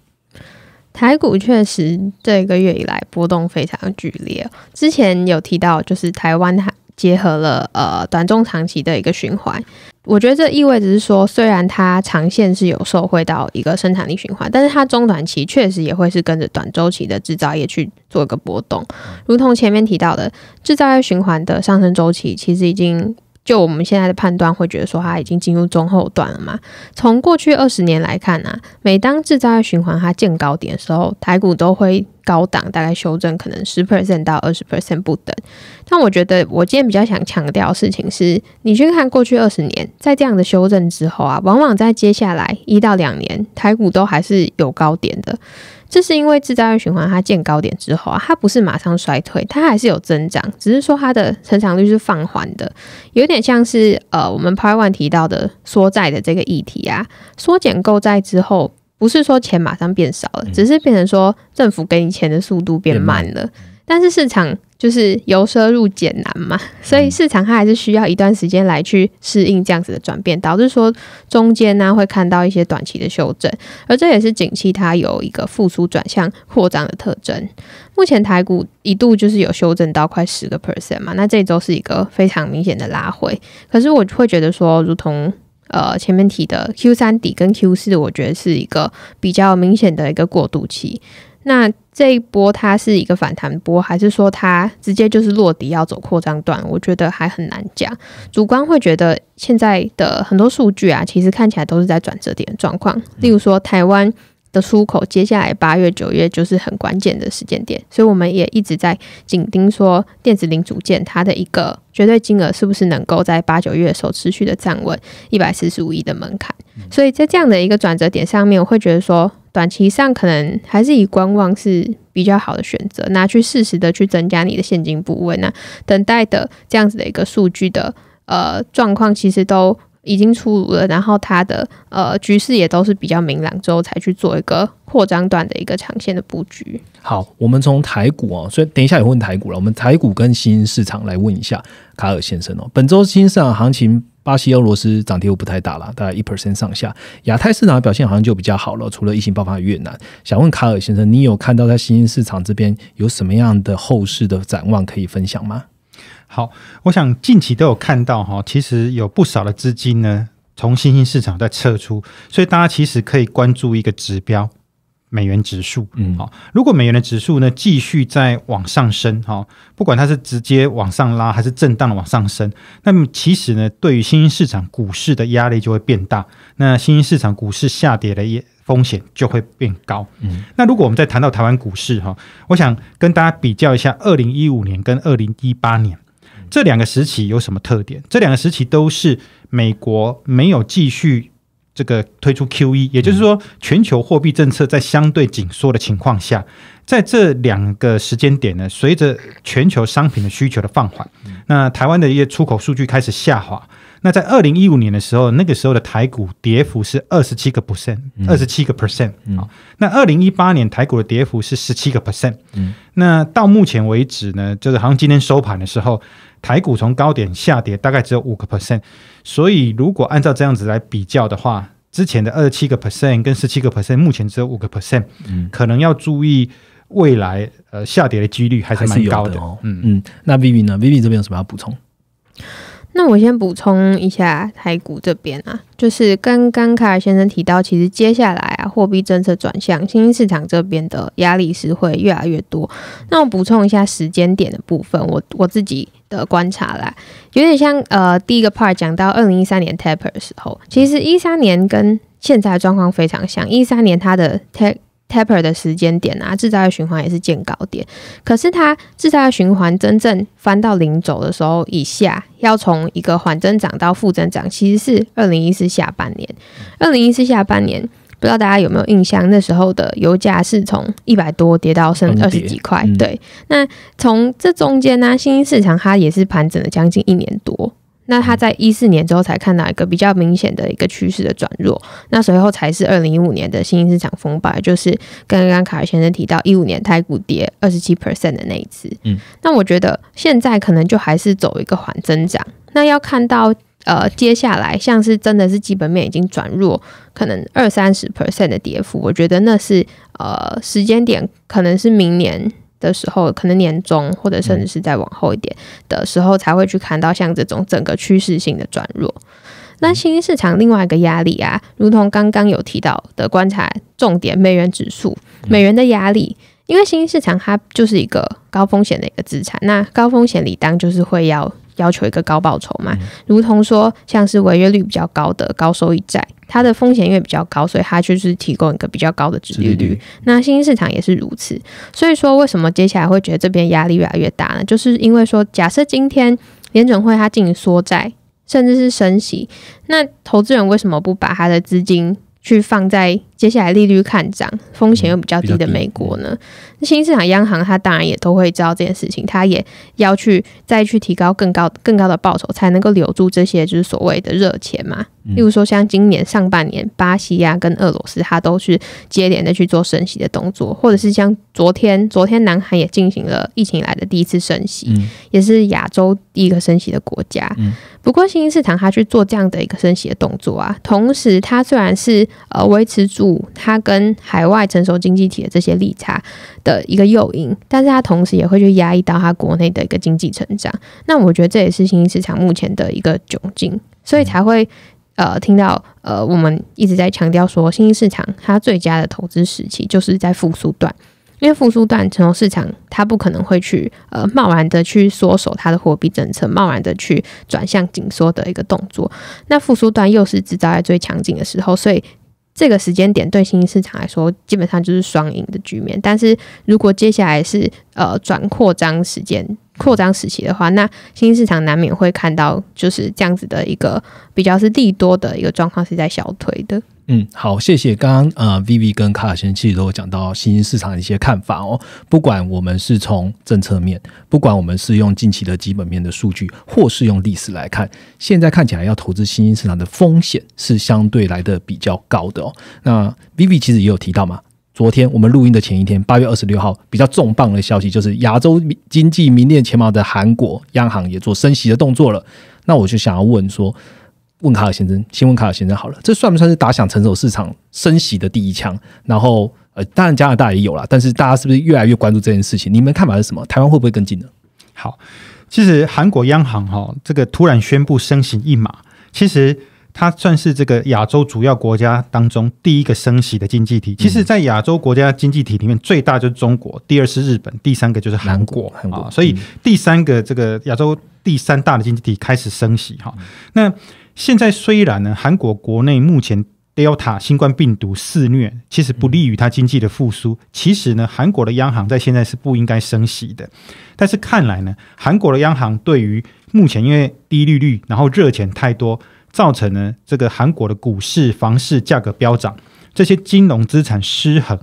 台股确实这个月以来波动非常剧烈。之前有提到，就是台湾结合了呃短中长期的一个循环，我觉得这意味着是说，虽然它长线是有受惠到一个生产力循环，但是它中短期确实也会是跟着短周期的制造业去做一个波动。如同前面提到的，制造业循环的上升周期其实已经。就我们现在的判断会觉得说它已经进入中后段了嘛？从过去二十年来看啊，每当制造业循环它见高点的时候，台股都会高档大概修正可能十 percent 到二十 percent 不等。但我觉得我今天比较想强调的事情是，你去看过去二十年，在这样的修正之后啊，往往在接下来一到两年，台股都还是有高点的。这是因为制造业循环，它见高点之后啊，它不是马上衰退，它还是有增长，只是说它的成长率是放缓的，有点像是呃，我们派万提到的缩债的这个议题啊，缩减购债之后，不是说钱马上变少了，只是变成说政府给你钱的速度变慢了。但是市场就是由奢入俭难嘛，所以市场它还是需要一段时间来去适应这样子的转变，导致说中间呢会看到一些短期的修正，而这也是景气它有一个复苏转向扩张的特征。目前台股一度就是有修正到快十个 percent 嘛，那这周是一个非常明显的拉回。可是我会觉得说，如同呃前面提的 Q 三底跟 Q 四，我觉得是一个比较明显的一个过渡期。那这一波它是一个反弹波，还是说它直接就是落底要走扩张段？我觉得还很难讲。主观会觉得现在的很多数据啊，其实看起来都是在转折点状况。例如说台湾的出口，接下来八月、九月就是很关键的时间点，所以我们也一直在紧盯说电子零组件它的一个绝对金额是不是能够在八九月的时候持续的站稳一百四十五亿的门槛。所以在这样的一个转折点上面，我会觉得说。短期上可能还是以观望是比较好的选择，拿去适时的去增加你的现金部位。那等待的这样子的一个数据的呃状况，其实都已经出炉了，然后它的呃局势也都是比较明朗，之后才去做一个扩张段的一个长线的布局。好，我们从台股啊，所以等一下也问台股了，我们台股跟新兴市场来问一下卡尔先生哦，本周新兴市场行情。巴西、俄罗斯涨跌幅不太大了，大概一 percent 上下。亚太市场表现好像就比较好了，除了疫情爆发的越南。想问卡尔先生，你有看到在新兴市场这边有什么样的后市的展望可以分享吗？好，我想近期都有看到哈，其实有不少的资金呢从新兴市场在撤出，所以大家其实可以关注一个指标。美元指数，嗯，好，如果美元的指数呢继续在往上升，哈，不管它是直接往上拉，还是震荡的往上升，那么其实呢，对于新兴市场股市的压力就会变大，那新兴市场股市下跌的也风险就会变高。嗯，那如果我们再谈到台湾股市哈，我想跟大家比较一下，二零一五年跟二零一八年这两个时期有什么特点？这两个时期都是美国没有继续。这个推出 Q E，也就是说，全球货币政策在相对紧缩的情况下，在这两个时间点呢，随着全球商品的需求的放缓，那台湾的一些出口数据开始下滑。那在二零一五年的时候，那个时候的台股跌幅是二十七个 percent，二十七个 percent 啊。那二零一八年台股的跌幅是十七个 percent。那到目前为止呢，就是好像今天收盘的时候。台股从高点下跌大概只有五个 percent，所以如果按照这样子来比较的话，之前的二十七个 percent 跟十七个 percent，目前只有五个 percent，嗯，可能要注意未来呃下跌的几率还是蛮高的哦，嗯嗯，那 Vivi 呢？Vivi 这边有什么要补充？那我先补充一下台股这边啊，就是刚刚卡尔先生提到，其实接下来啊，货币政策转向新兴市场这边的压力是会越来越多。那我补充一下时间点的部分，我我自己的观察啦，有点像呃，第一个 part 讲到二零一三年 Taper 的时候，其实一三年跟现在状况非常像，一三年它的 T。Taper 的时间点啊，制造业循环也是见高点，可是它制造业循环真正翻到零轴的时候以下，要从一个缓增长到负增长，其实是二零一四下半年。二零一四下半年，不知道大家有没有印象，那时候的油价是从一百多跌到剩二十几块。对，那从这中间呢，新兴市场它也是盘整了将近一年多。那他在一四年之后才看到一个比较明显的一个趋势的转弱，那随后才是二零一五年的新兴市场风暴，就是刚刚卡尔先生提到一五年太股跌二十七 percent 的那一次。嗯，那我觉得现在可能就还是走一个缓增长，那要看到呃接下来像是真的是基本面已经转弱，可能二三十 percent 的跌幅，我觉得那是呃时间点可能是明年。的时候，可能年终或者甚至是再往后一点的时候，才会去看到像这种整个趋势性的转弱。那新兴市场另外一个压力啊，如同刚刚有提到的，观察重点美元指数，美元的压力，因为新兴市场它就是一个高风险的一个资产，那高风险理当就是会要。要求一个高报酬嘛，如同说像是违约率比较高的高收益债，它的风险因为比较高，所以它就是提供一个比较高的收益率。那新兴市场也是如此，所以说为什么接下来会觉得这边压力越来越大呢？就是因为说，假设今天联准会它进行缩债，甚至是升息，那投资人为什么不把他的资金去放在？接下来利率看涨，风险又比较低的美国呢，新兴市场央行它当然也都会知道这件事情，它也要去再去提高更高更高的报酬，才能够留住这些就是所谓的热钱嘛。例如说像今年上半年，巴西啊跟俄罗斯，它都是接连的去做升息的动作，或者是像昨天昨天南韩也进行了疫情来的第一次升息，也是亚洲第一个升息的国家。不过新兴市场它去做这样的一个升息的动作啊，同时它虽然是呃维持住。它跟海外成熟经济体的这些利差的一个诱因，但是它同时也会去压抑到它国内的一个经济成长。那我觉得这也是新兴市场目前的一个窘境，所以才会呃听到呃我们一直在强调说，新兴市场它最佳的投资时期就是在复苏段，因为复苏段成熟市场它不可能会去呃贸然的去缩手它的货币政策，贸然的去转向紧缩的一个动作。那复苏段又是制造业最强劲的时候，所以。这个时间点对新兴市场来说，基本上就是双赢的局面。但是如果接下来是呃转扩张时间、扩张时期的话，那新兴市场难免会看到就是这样子的一个比较是利多的一个状况是在消退的。嗯，好，谢谢。刚刚呃，V V 跟卡尔先生其实都有讲到新兴市场的一些看法哦。不管我们是从政策面，不管我们是用近期的基本面的数据，或是用历史来看，现在看起来要投资新兴市场的风险是相对来的比较高的哦。那 V V 其实也有提到嘛，昨天我们录音的前一天，八月二十六号比较重磅的消息就是亚洲经济名列前茅的韩国央行也做升息的动作了。那我就想要问说。问卡尔先生，先问卡尔先生好了，这算不算是打响成熟市场升息的第一枪？然后，呃，当然加拿大也有啦，但是大家是不是越来越关注这件事情？你们看法是什么？台湾会不会跟进呢？好，其实韩国央行哈，这个突然宣布升息一码，其实它算是这个亚洲主要国家当中第一个升息的经济体。其实，在亚洲国家经济体里面，最大就是中国，第二是日本，第三个就是韩国，韩所以第三个这个亚洲第三大的经济体开始升息哈，那。现在虽然呢，韩国国内目前 Delta 新冠病毒肆虐，其实不利于它经济的复苏。其实呢，韩国的央行在现在是不应该升息的。但是看来呢，韩国的央行对于目前因为低利率，然后热钱太多，造成呢这个韩国的股市、房市价格飙涨，这些金融资产失衡，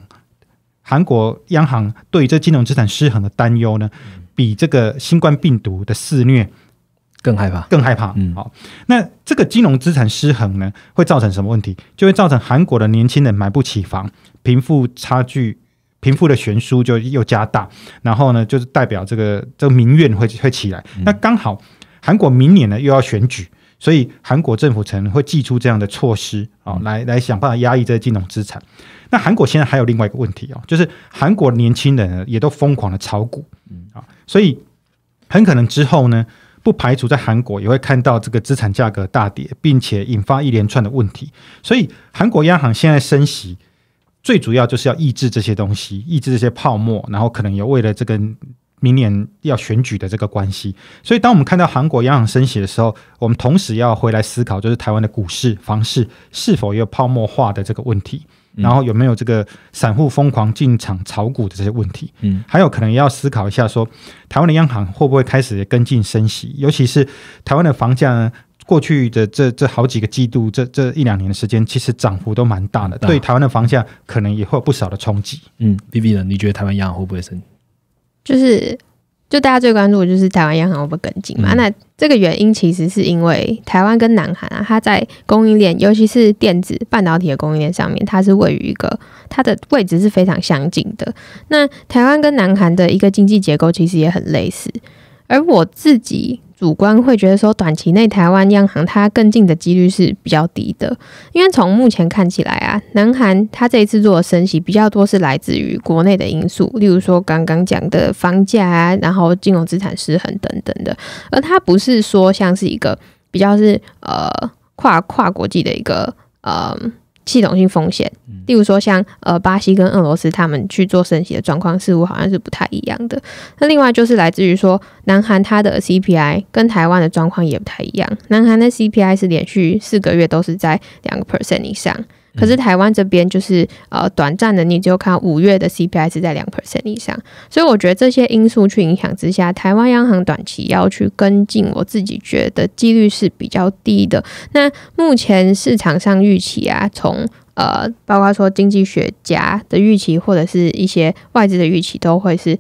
韩国央行对于这金融资产失衡的担忧呢，比这个新冠病毒的肆虐。更害怕，更害怕。嗯，好，那这个金融资产失衡呢，会造成什么问题？就会造成韩国的年轻人买不起房，贫富差距、贫富的悬殊就又加大。然后呢，就是代表这个这个民怨会会起来。那刚好韩国明年呢又要选举，所以韩国政府可能会祭出这样的措施啊，来来想办法压抑这些金融资产。那韩国现在还有另外一个问题哦，就是韩国年轻人也都疯狂的炒股，嗯啊，所以很可能之后呢。不排除在韩国也会看到这个资产价格大跌，并且引发一连串的问题。所以韩国央行现在升息，最主要就是要抑制这些东西，抑制这些泡沫，然后可能也为了这个明年要选举的这个关系。所以，当我们看到韩国央行升息的时候，我们同时要回来思考，就是台湾的股市、房市是否有泡沫化的这个问题。然后有没有这个散户疯狂进场炒股的这些问题？嗯，还有可能要思考一下，说台湾的央行会不会开始跟进升息？尤其是台湾的房价，过去的这这好几个季度，这这一两年的时间，其实涨幅都蛮大的，对台湾的房价可能也会有不少的冲击。嗯，Vivi 呢？你觉得台湾央行会不会升？就是就大家最关注的就是台湾央行会不会跟进嘛？那这个原因其实是因为台湾跟南韩啊，它在供应链，尤其是电子半导体的供应链上面，它是位于一个它的位置是非常相近的。那台湾跟南韩的一个经济结构其实也很类似，而我自己。主观会觉得说，短期内台湾央行它更进的几率是比较低的，因为从目前看起来啊，南韩它这一次做的升息比较多是来自于国内的因素，例如说刚刚讲的房价，然后金融资产失衡等等的，而它不是说像是一个比较是呃跨跨国际的一个呃。系统性风险，例如说像呃巴西跟俄罗斯他们去做升级的状况，似乎好像是不太一样的。那另外就是来自于说，南韩它的 CPI 跟台湾的状况也不太一样。南韩的 CPI 是连续四个月都是在两个 percent 以上。可是台湾这边就是呃短暂的，你只有看五月的 CPI 是在两 percent 以上，所以我觉得这些因素去影响之下，台湾央行短期要去跟进，我自己觉得几率是比较低的。那目前市场上预期啊，从呃包括说经济学家的预期或者是一些外资的预期，都会是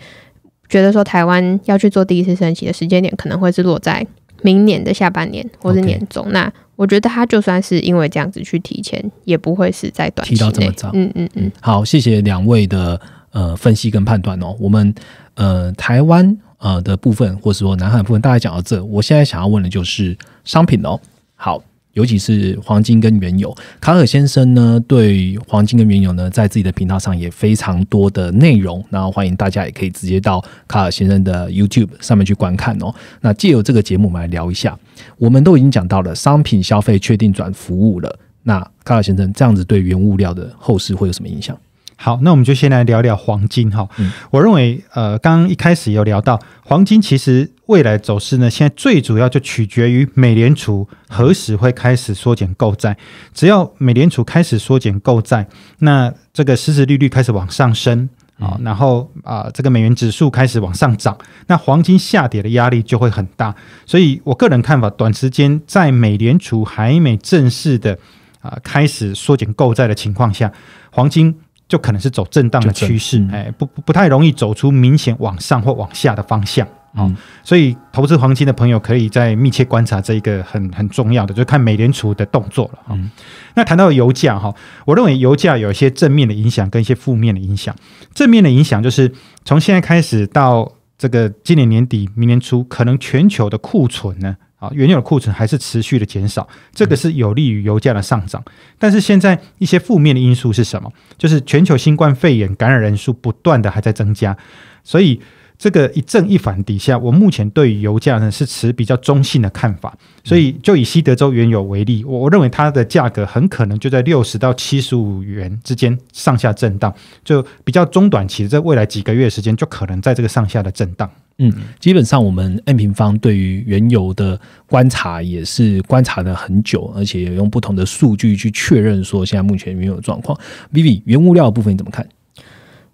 觉得说台湾要去做第一次升息的时间点，可能会是落在明年的下半年或是年中。那。我觉得他就算是因为这样子去提前，也不会是在短提到这么早。嗯嗯嗯，好，谢谢两位的呃分析跟判断哦。我们呃台湾呃的部分，或者说南海部分，大概讲到这。我现在想要问的就是商品哦。好。尤其是黄金跟原油，卡尔先生呢对黄金跟原油呢，在自己的频道上也非常多的内容，那欢迎大家也可以直接到卡尔先生的 YouTube 上面去观看哦。那借由这个节目，我们来聊一下，我们都已经讲到了商品消费确定转服务了，那卡尔先生这样子对原物料的后市会有什么影响？好，那我们就先来聊聊黄金哈。我认为，呃，刚刚一开始有聊到黄金，其实未来走势呢，现在最主要就取决于美联储何时会开始缩减购债。只要美联储开始缩减购债，那这个实时利率开始往上升啊，然后啊，这个美元指数开始往上涨，那黄金下跌的压力就会很大。所以我个人看法，短时间在美联储还没正式的啊开始缩减购债的情况下，黄金。就可能是走震荡的趋势，哎，不不不太容易走出明显往上或往下的方向啊，所以投资黄金的朋友可以再密切观察这一个很很重要的，就看美联储的动作了嗯，那谈到油价哈，我认为油价有一些正面的影响跟一些负面的影响。正面的影响就是从现在开始到这个今年年底、明年初，可能全球的库存呢。原有的库存还是持续的减少，这个是有利于油价的上涨。但是现在一些负面的因素是什么？就是全球新冠肺炎感染人数不断的还在增加，所以。这个一正一反底下，我目前对于油价呢是持比较中性的看法。所以就以西德州原油为例，我我认为它的价格很可能就在六十到七十五元之间上下震荡，就比较中短期的，在未来几个月时间就可能在这个上下的震荡。嗯，基本上我们 N 平方对于原油的观察也是观察了很久，而且也用不同的数据去确认说现在目前原油状况。Vivi，原物料部分你怎么看？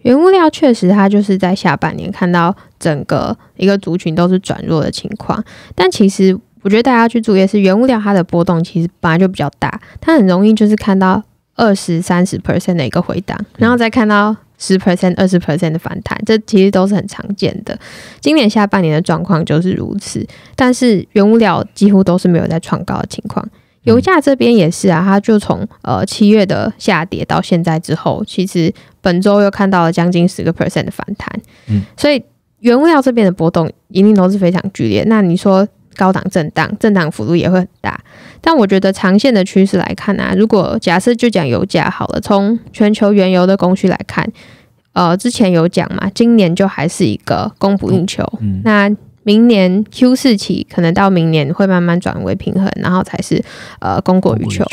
原物料确实，它就是在下半年看到整个一个族群都是转弱的情况。但其实，我觉得大家去注意的是，原物料它的波动其实本来就比较大，它很容易就是看到二十三十 percent 的一个回档，然后再看到十 percent、二十 percent 的反弹，这其实都是很常见的。今年下半年的状况就是如此。但是，原物料几乎都是没有在创高的情况。油价这边也是啊，它就从呃七月的下跌到现在之后，其实本周又看到了将近十个 percent 的反弹。嗯，所以原物料这边的波动一定都是非常剧烈。那你说高档震荡，震荡幅度也会很大。但我觉得长线的趋势来看啊，如果假设就讲油价好了，从全球原油的供需来看，呃，之前有讲嘛，今年就还是一个供不应求。嗯，那。明年 Q 四起，可能到明年会慢慢转为平衡，然后才是呃供过于求。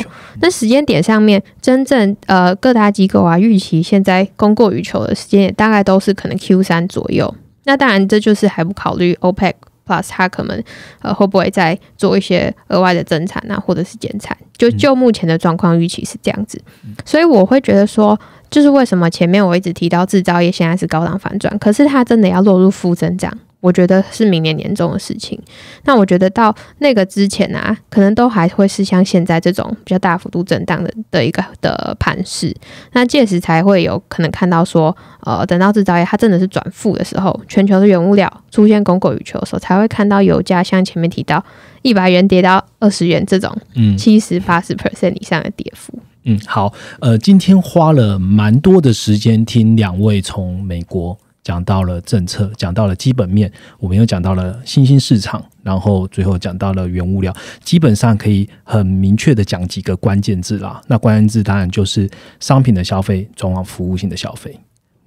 那时间点上面，真正呃各大机构啊预期现在供过于求的时间也大概都是可能 Q 三左右。那当然，这就是还不考虑 OPEC Plus 它可能呃会不会再做一些额外的增产啊，或者是减产。就就目前的状况，预期是这样子。所以我会觉得说，就是为什么前面我一直提到制造业现在是高档反转，可是它真的要落入负增长？我觉得是明年年中的事情。那我觉得到那个之前啊，可能都还会是像现在这种比较大幅度震荡的的一个的盘势。那届时才会有可能看到说，呃，等到制造业它真的是转负的时候，全球的原物料出现供过于求的时候，才会看到油价像前面提到一百元跌到二十元这种，嗯，七十、八十 percent 以上的跌幅。嗯，好，呃，今天花了蛮多的时间听两位从美国。讲到了政策，讲到了基本面，我们又讲到了新兴市场，然后最后讲到了原物料。基本上可以很明确的讲几个关键字啦。那关键字当然就是商品的消费转往服务性的消费，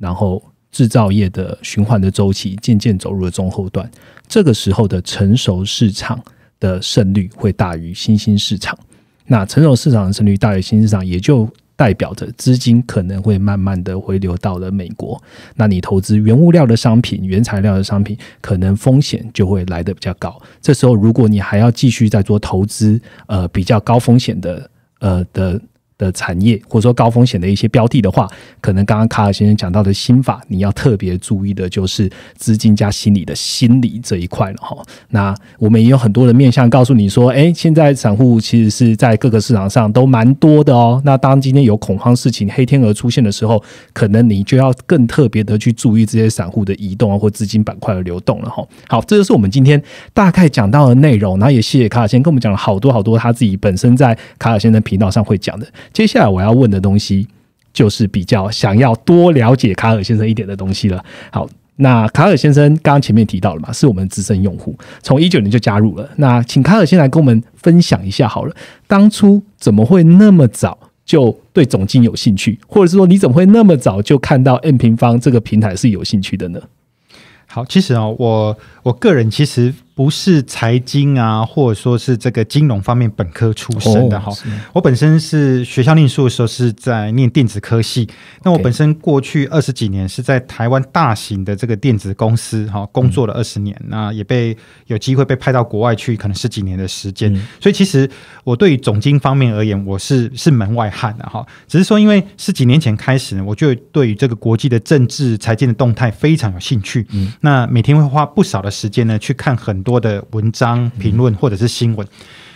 然后制造业的循环的周期渐渐走入了中后段。这个时候的成熟市场的胜率会大于新兴市场。那成熟市场的胜率大于新兴市场，也就代表着资金可能会慢慢的回流到了美国，那你投资原物料的商品、原材料的商品，可能风险就会来的比较高。这时候，如果你还要继续在做投资，呃，比较高风险的，呃的。的产业或者说高风险的一些标的的话，可能刚刚卡尔先生讲到的新法，你要特别注意的就是资金加心理的心理这一块了哈。那我们也有很多的面向告诉你说，哎，现在散户其实是在各个市场上都蛮多的哦。那当今天有恐慌事情、黑天鹅出现的时候，可能你就要更特别的去注意这些散户的移动啊，或资金板块的流动了哈。好，这就是我们今天大概讲到的内容，然后也谢谢卡尔先生跟我们讲了好多好多他自己本身在卡尔先生频道上会讲的。接下来我要问的东西，就是比较想要多了解卡尔先生一点的东西了。好，那卡尔先生刚刚前面提到了嘛，是我们资深用户，从一九年就加入了。那请卡尔先来跟我们分享一下好了，当初怎么会那么早就对总金有兴趣，或者是说你怎么会那么早就看到 N 平方这个平台是有兴趣的呢？好，其实啊，我我个人其实。不是财经啊，或者说是这个金融方面本科出身的哈。我本身是学校念书的时候是在念电子科系。那我本身过去二十几年是在台湾大型的这个电子公司哈工作了二十年，那也被有机会被派到国外去，可能十几年的时间。所以其实我对于总经方面而言，我是是门外汉的哈。只是说，因为十几年前开始呢，我就对于这个国际的政治财经的动态非常有兴趣。嗯，那每天会花不少的时间呢去看很。多的文章评论或者是新闻，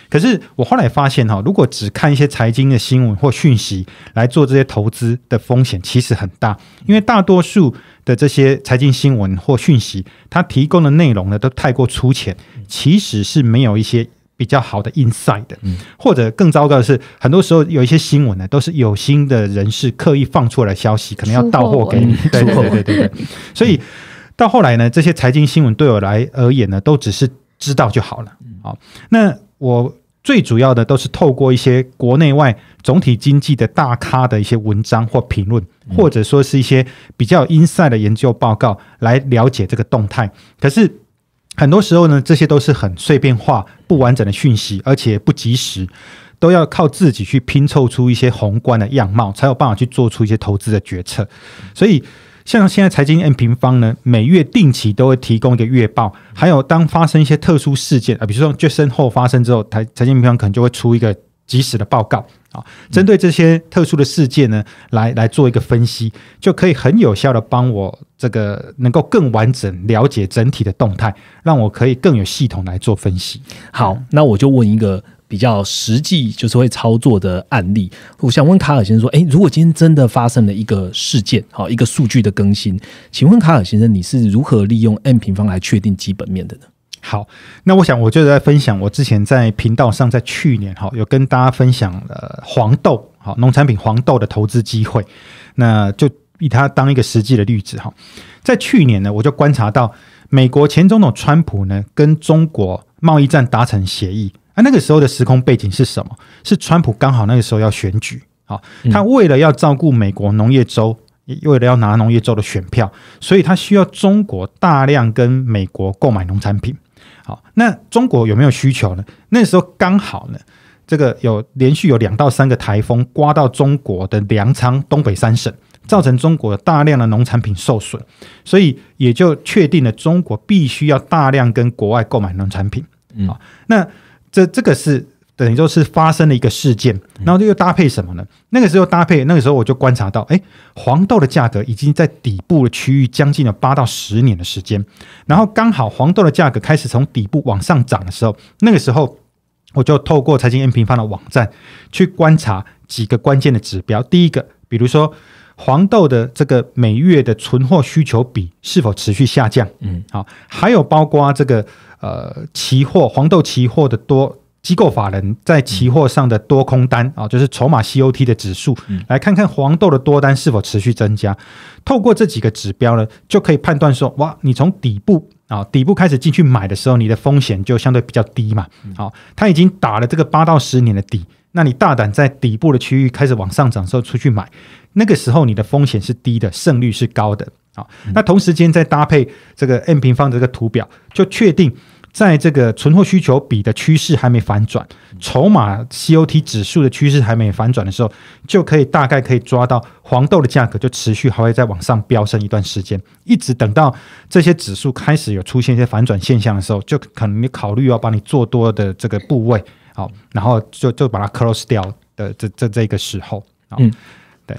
可是我后来发现哈，如果只看一些财经的新闻或讯息来做这些投资，的风险其实很大，因为大多数的这些财经新闻或讯息，它提供的内容呢都太过粗浅，其实是没有一些比较好的 inside 的，或者更糟糕的是，很多时候有一些新闻呢都是有心的人士刻意放出来消息，可能要到货给你，对对对对对，所以。到后来呢，这些财经新闻对我来而言呢，都只是知道就好了。好，那我最主要的都是透过一些国内外总体经济的大咖的一些文章或评论，或者说是一些比较阴赛的研究报告来了解这个动态。可是很多时候呢，这些都是很碎片化、不完整的讯息，而且不及时，都要靠自己去拼凑出一些宏观的样貌，才有办法去做出一些投资的决策。所以。像现在财经 N 平方呢，每月定期都会提供一个月报，还有当发生一些特殊事件啊，比如说决身后发生之后，财财经平方可能就会出一个及时的报告啊，针对这些特殊的事件呢，来来做一个分析，就可以很有效的帮我这个能够更完整了解整体的动态，让我可以更有系统来做分析。好，那我就问一个。比较实际就是会操作的案例，我想问卡尔先生说：“诶，如果今天真的发生了一个事件，好一个数据的更新，请问卡尔先生，你是如何利用 n 平方来确定基本面的呢？”好，那我想我就在分享我之前在频道上在去年哈有跟大家分享了黄豆好农产品黄豆的投资机会，那就以它当一个实际的例子哈。在去年呢，我就观察到美国前总统川普呢跟中国贸易战达成协议。那那个时候的时空背景是什么？是川普刚好那个时候要选举，好，他为了要照顾美国农业州，为了要拿农业州的选票，所以他需要中国大量跟美国购买农产品。好，那中国有没有需求呢？那时候刚好呢，这个有连续有两到三个台风刮到中国的粮仓东北三省，造成中国大量的农产品受损，所以也就确定了中国必须要大量跟国外购买农产品。好，那。这这个是等于就是发生了一个事件，然后又搭配什么呢？那个时候搭配，那个时候我就观察到，哎，黄豆的价格已经在底部的区域将近了八到十年的时间，然后刚好黄豆的价格开始从底部往上涨的时候，那个时候我就透过财经 N 平方的网站去观察几个关键的指标，第一个，比如说。黄豆的这个每月的存货需求比是否持续下降？嗯，好，还有包括这个呃，期货黄豆期货的多机构法人在期货上的多空单啊，就是筹码 COT 的指数，来看看黄豆的多单是否持续增加。透过这几个指标呢，就可以判断说，哇，你从底部啊底部开始进去买的时候，你的风险就相对比较低嘛。好，它已经打了这个八到十年的底。那你大胆在底部的区域开始往上涨的时候出去买，那个时候你的风险是低的，胜率是高的。好，那同时间再搭配这个 M 平方的这个图表，就确定在这个存货需求比的趋势还没反转，筹码 COT 指数的趋势还没反转的时候，就可以大概可以抓到黄豆的价格就持续还会再往上飙升一段时间。一直等到这些指数开始有出现一些反转现象的时候，就可能你考虑要把你做多的这个部位。好，然后就就把它 close 掉的这这这个时候啊。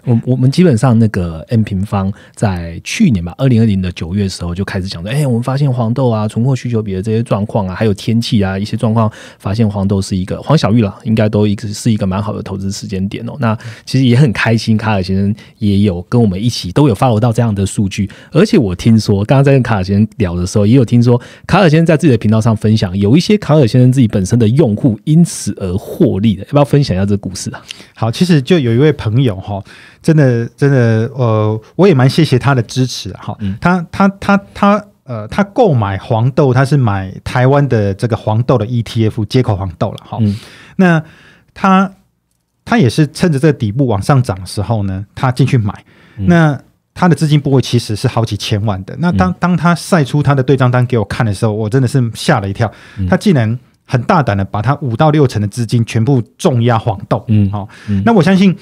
我我们基本上那个 N 平方在去年吧，二零二零的九月时候就开始讲说，哎，我们发现黄豆啊，存货需求比的这些状况啊，还有天气啊一些状况，发现黄豆是一个黄小玉了，应该都一个是一个蛮好的投资时间点哦。那其实也很开心，卡尔先生也有跟我们一起都有 follow 到这样的数据，而且我听说刚刚在跟卡尔先生聊的时候，也有听说卡尔先生在自己的频道上分享，有一些卡尔先生自己本身的用户因此而获利的，要不要分享一下这个故事啊？好，其实就有一位朋友哈。真的，真的，呃，我也蛮谢谢他的支持哈。他，他，他，他，呃，他购买黄豆，他是买台湾的这个黄豆的 ETF 接口黄豆了哈。那他，他也是趁着这个底部往上涨的时候呢，他进去买。那他的资金部位其实是好几千万的。那当当他晒出他的对账单给我看的时候，我真的是吓了一跳。他竟然很大胆的把他五到六成的资金全部重压黄豆，嗯，好，那我相信。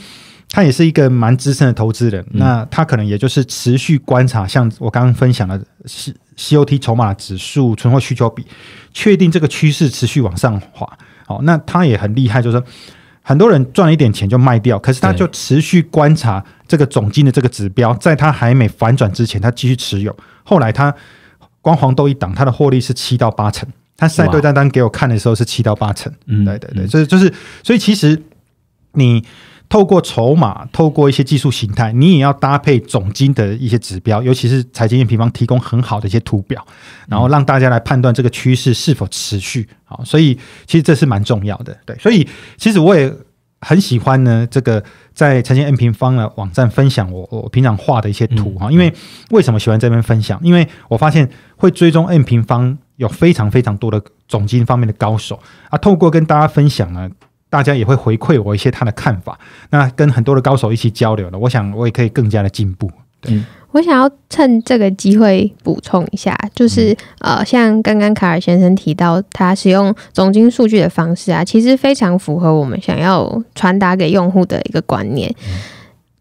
他也是一个蛮资深的投资人，那他可能也就是持续观察，像我刚刚分享的 C COT 筹码指数、存货需求比，确定这个趋势持续往上滑。好，那他也很厉害，就是很多人赚了一点钱就卖掉，可是他就持续观察这个总金的这个指标，在他还没反转之前，他继续持有。后来他光黄豆一档，他的获利是七到八成，他晒对账单给我看的时候是七到八成。嗯，对对对，所以就是所以其实你。透过筹码，透过一些技术形态，你也要搭配总金的一些指标，尤其是财经 N 平方提供很好的一些图表，然后让大家来判断这个趋势是否持续啊。所以其实这是蛮重要的，对。所以其实我也很喜欢呢，这个在财经 N 平方的网站分享我我平常画的一些图哈，因为为什么喜欢这边分享？因为我发现会追踪 N 平方有非常非常多的总金方面的高手啊，透过跟大家分享呢。大家也会回馈我一些他的看法，那跟很多的高手一起交流了，我想我也可以更加的进步。对，我想要趁这个机会补充一下，就是呃，像刚刚卡尔先生提到他使用总经数据的方式啊，其实非常符合我们想要传达给用户的一个观念。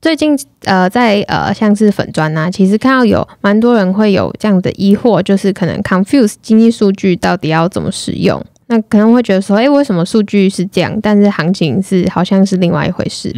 最近呃，在呃，像是粉砖啊，其实看到有蛮多人会有这样的疑惑，就是可能 confuse 经济数据到底要怎么使用。那可能会觉得说，哎，为什么数据是这样？但是行情是好像是另外一回事。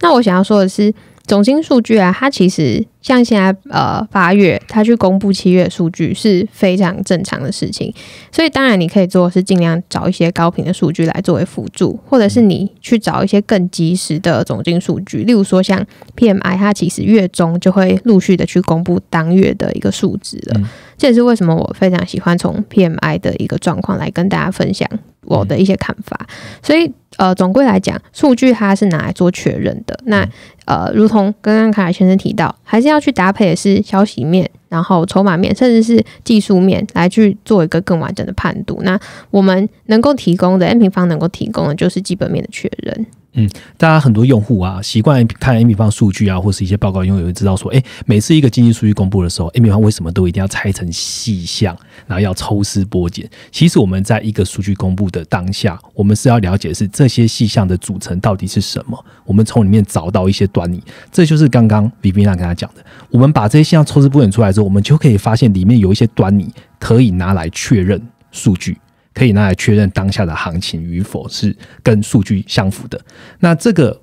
那我想要说的是。总经数据啊，它其实像现在呃八月，它去公布七月数据是非常正常的事情。所以当然你可以做的是尽量找一些高频的数据来作为辅助，或者是你去找一些更及时的总经数据，例如说像 PMI，它其实月中就会陆续的去公布当月的一个数值了。这也是为什么我非常喜欢从 PMI 的一个状况来跟大家分享。我的一些看法，所以呃，总归来讲，数据它是拿来做确认的。那呃，如同刚刚凯莱先生提到，还是要去搭配的是消息面，然后筹码面，甚至是技术面，来去做一个更完整的判读。那我们能够提供的 N 平方能够提供的，就是基本面的确认。嗯，大家很多用户啊，习惯看 A 米方数据啊，或是一些报告，因为有知道说，哎，每次一个经济数据公布的时候，A 米方为什么都一定要拆成细项，然后要抽丝剥茧？其实我们在一个数据公布的当下，我们是要了解是这些细项的组成到底是什么，我们从里面找到一些端倪。这就是刚刚李斌娜跟他讲的，我们把这些细项抽丝剥茧出来之后，我们就可以发现里面有一些端倪，可以拿来确认数据。可以拿来确认当下的行情与否是跟数据相符的，那这个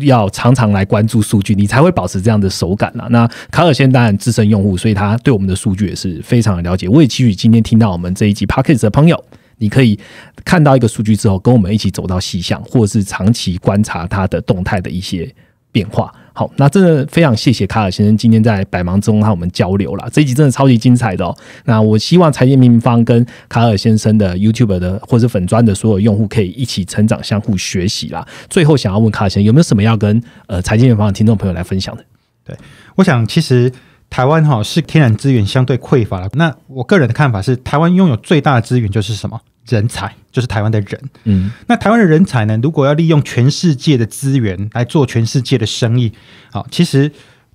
要常常来关注数据，你才会保持这样的手感啦。那卡尔先生当然资深用户，所以他对我们的数据也是非常的了解。我也期许今天听到我们这一集 p o c a s t 的朋友，你可以看到一个数据之后，跟我们一起走到细项，或者是长期观察它的动态的一些变化。好，那真的非常谢谢卡尔先生今天在百忙中和我们交流了，这一集真的超级精彩的哦。那我希望财经平方跟卡尔先生的 YouTube 的或者粉砖的所有用户可以一起成长，相互学习啦。最后想要问卡尔先生有没有什么要跟呃财经平方的听众朋友来分享的？对，我想其实台湾哈是天然资源相对匮乏了，那我个人的看法是台湾拥有最大的资源就是什么？人才就是台湾的人，嗯，那台湾的人才呢？如果要利用全世界的资源来做全世界的生意，好，其实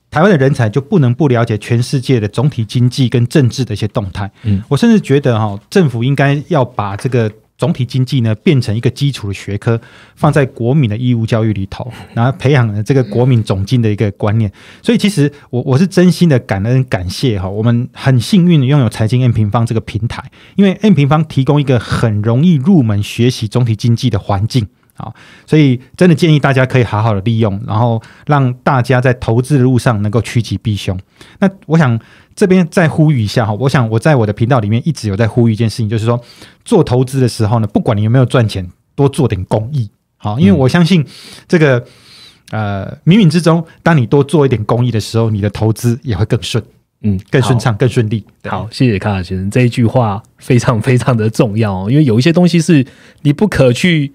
台湾的人才就不能不了解全世界的总体经济跟政治的一些动态。嗯，我甚至觉得哈，政府应该要把这个。总体经济呢，变成一个基础的学科，放在国民的义务教育里头，然后培养了这个国民总经的一个观念。所以，其实我我是真心的感恩感谢哈，我们很幸运拥有财经 N 平方这个平台，因为 N 平方提供一个很容易入门学习总体经济的环境。好，所以真的建议大家可以好好的利用，然后让大家在投资的路上能够趋吉避凶。那我想这边再呼吁一下哈，我想我在我的频道里面一直有在呼吁一件事情，就是说做投资的时候呢，不管你有没有赚钱，多做点公益。好，因为我相信这个呃，冥冥之中，当你多做一点公益的时候，你的投资也会更顺，嗯，更顺畅，更顺利。好，谢谢卡尔先生，这一句话非常非常的重要哦，因为有一些东西是你不可去。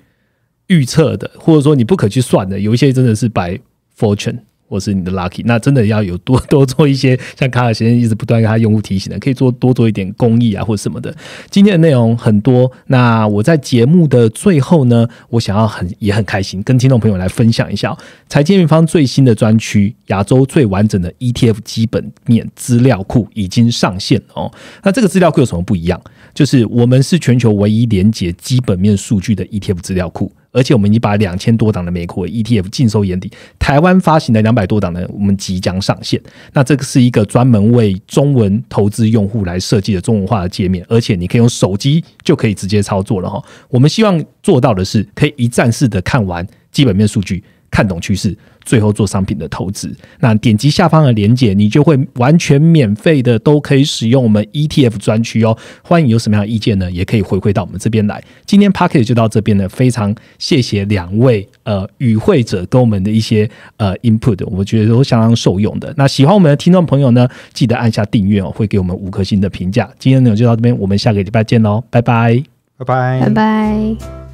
预测的，或者说你不可去算的，有一些真的是 by fortune 或是你的 lucky，那真的要有多 多做一些，像卡尔先生一直不断给他用户提醒的，可以做多做一点公益啊，或什么的。今天的内容很多，那我在节目的最后呢，我想要很也很开心跟听众朋友来分享一下财经金方最新的专区——亚洲最完整的 ETF 基本面资料库已经上线哦。那这个资料库有什么不一样？就是我们是全球唯一连接基本面数据的 ETF 资料库。而且我们已经把两千多档的美国 ETF 尽收眼底，台湾发行的两百多档呢，我们即将上线。那这个是一个专门为中文投资用户来设计的中文化的界面，而且你可以用手机就可以直接操作了哈。我们希望做到的是，可以一站式的看完基本面数据。看懂趋势，最后做商品的投资。那点击下方的链接，你就会完全免费的都可以使用我们 ETF 专区哦。欢迎有什么样的意见呢，也可以回馈到我们这边来。今天 p a c k e t 就到这边了，非常谢谢两位呃与会者给我们的一些呃 input，我觉得都相当受用的。那喜欢我们的听众朋友呢，记得按下订阅哦，会给我们五颗星的评价。今天容就到这边，我们下个礼拜见喽，拜拜，拜拜，拜拜。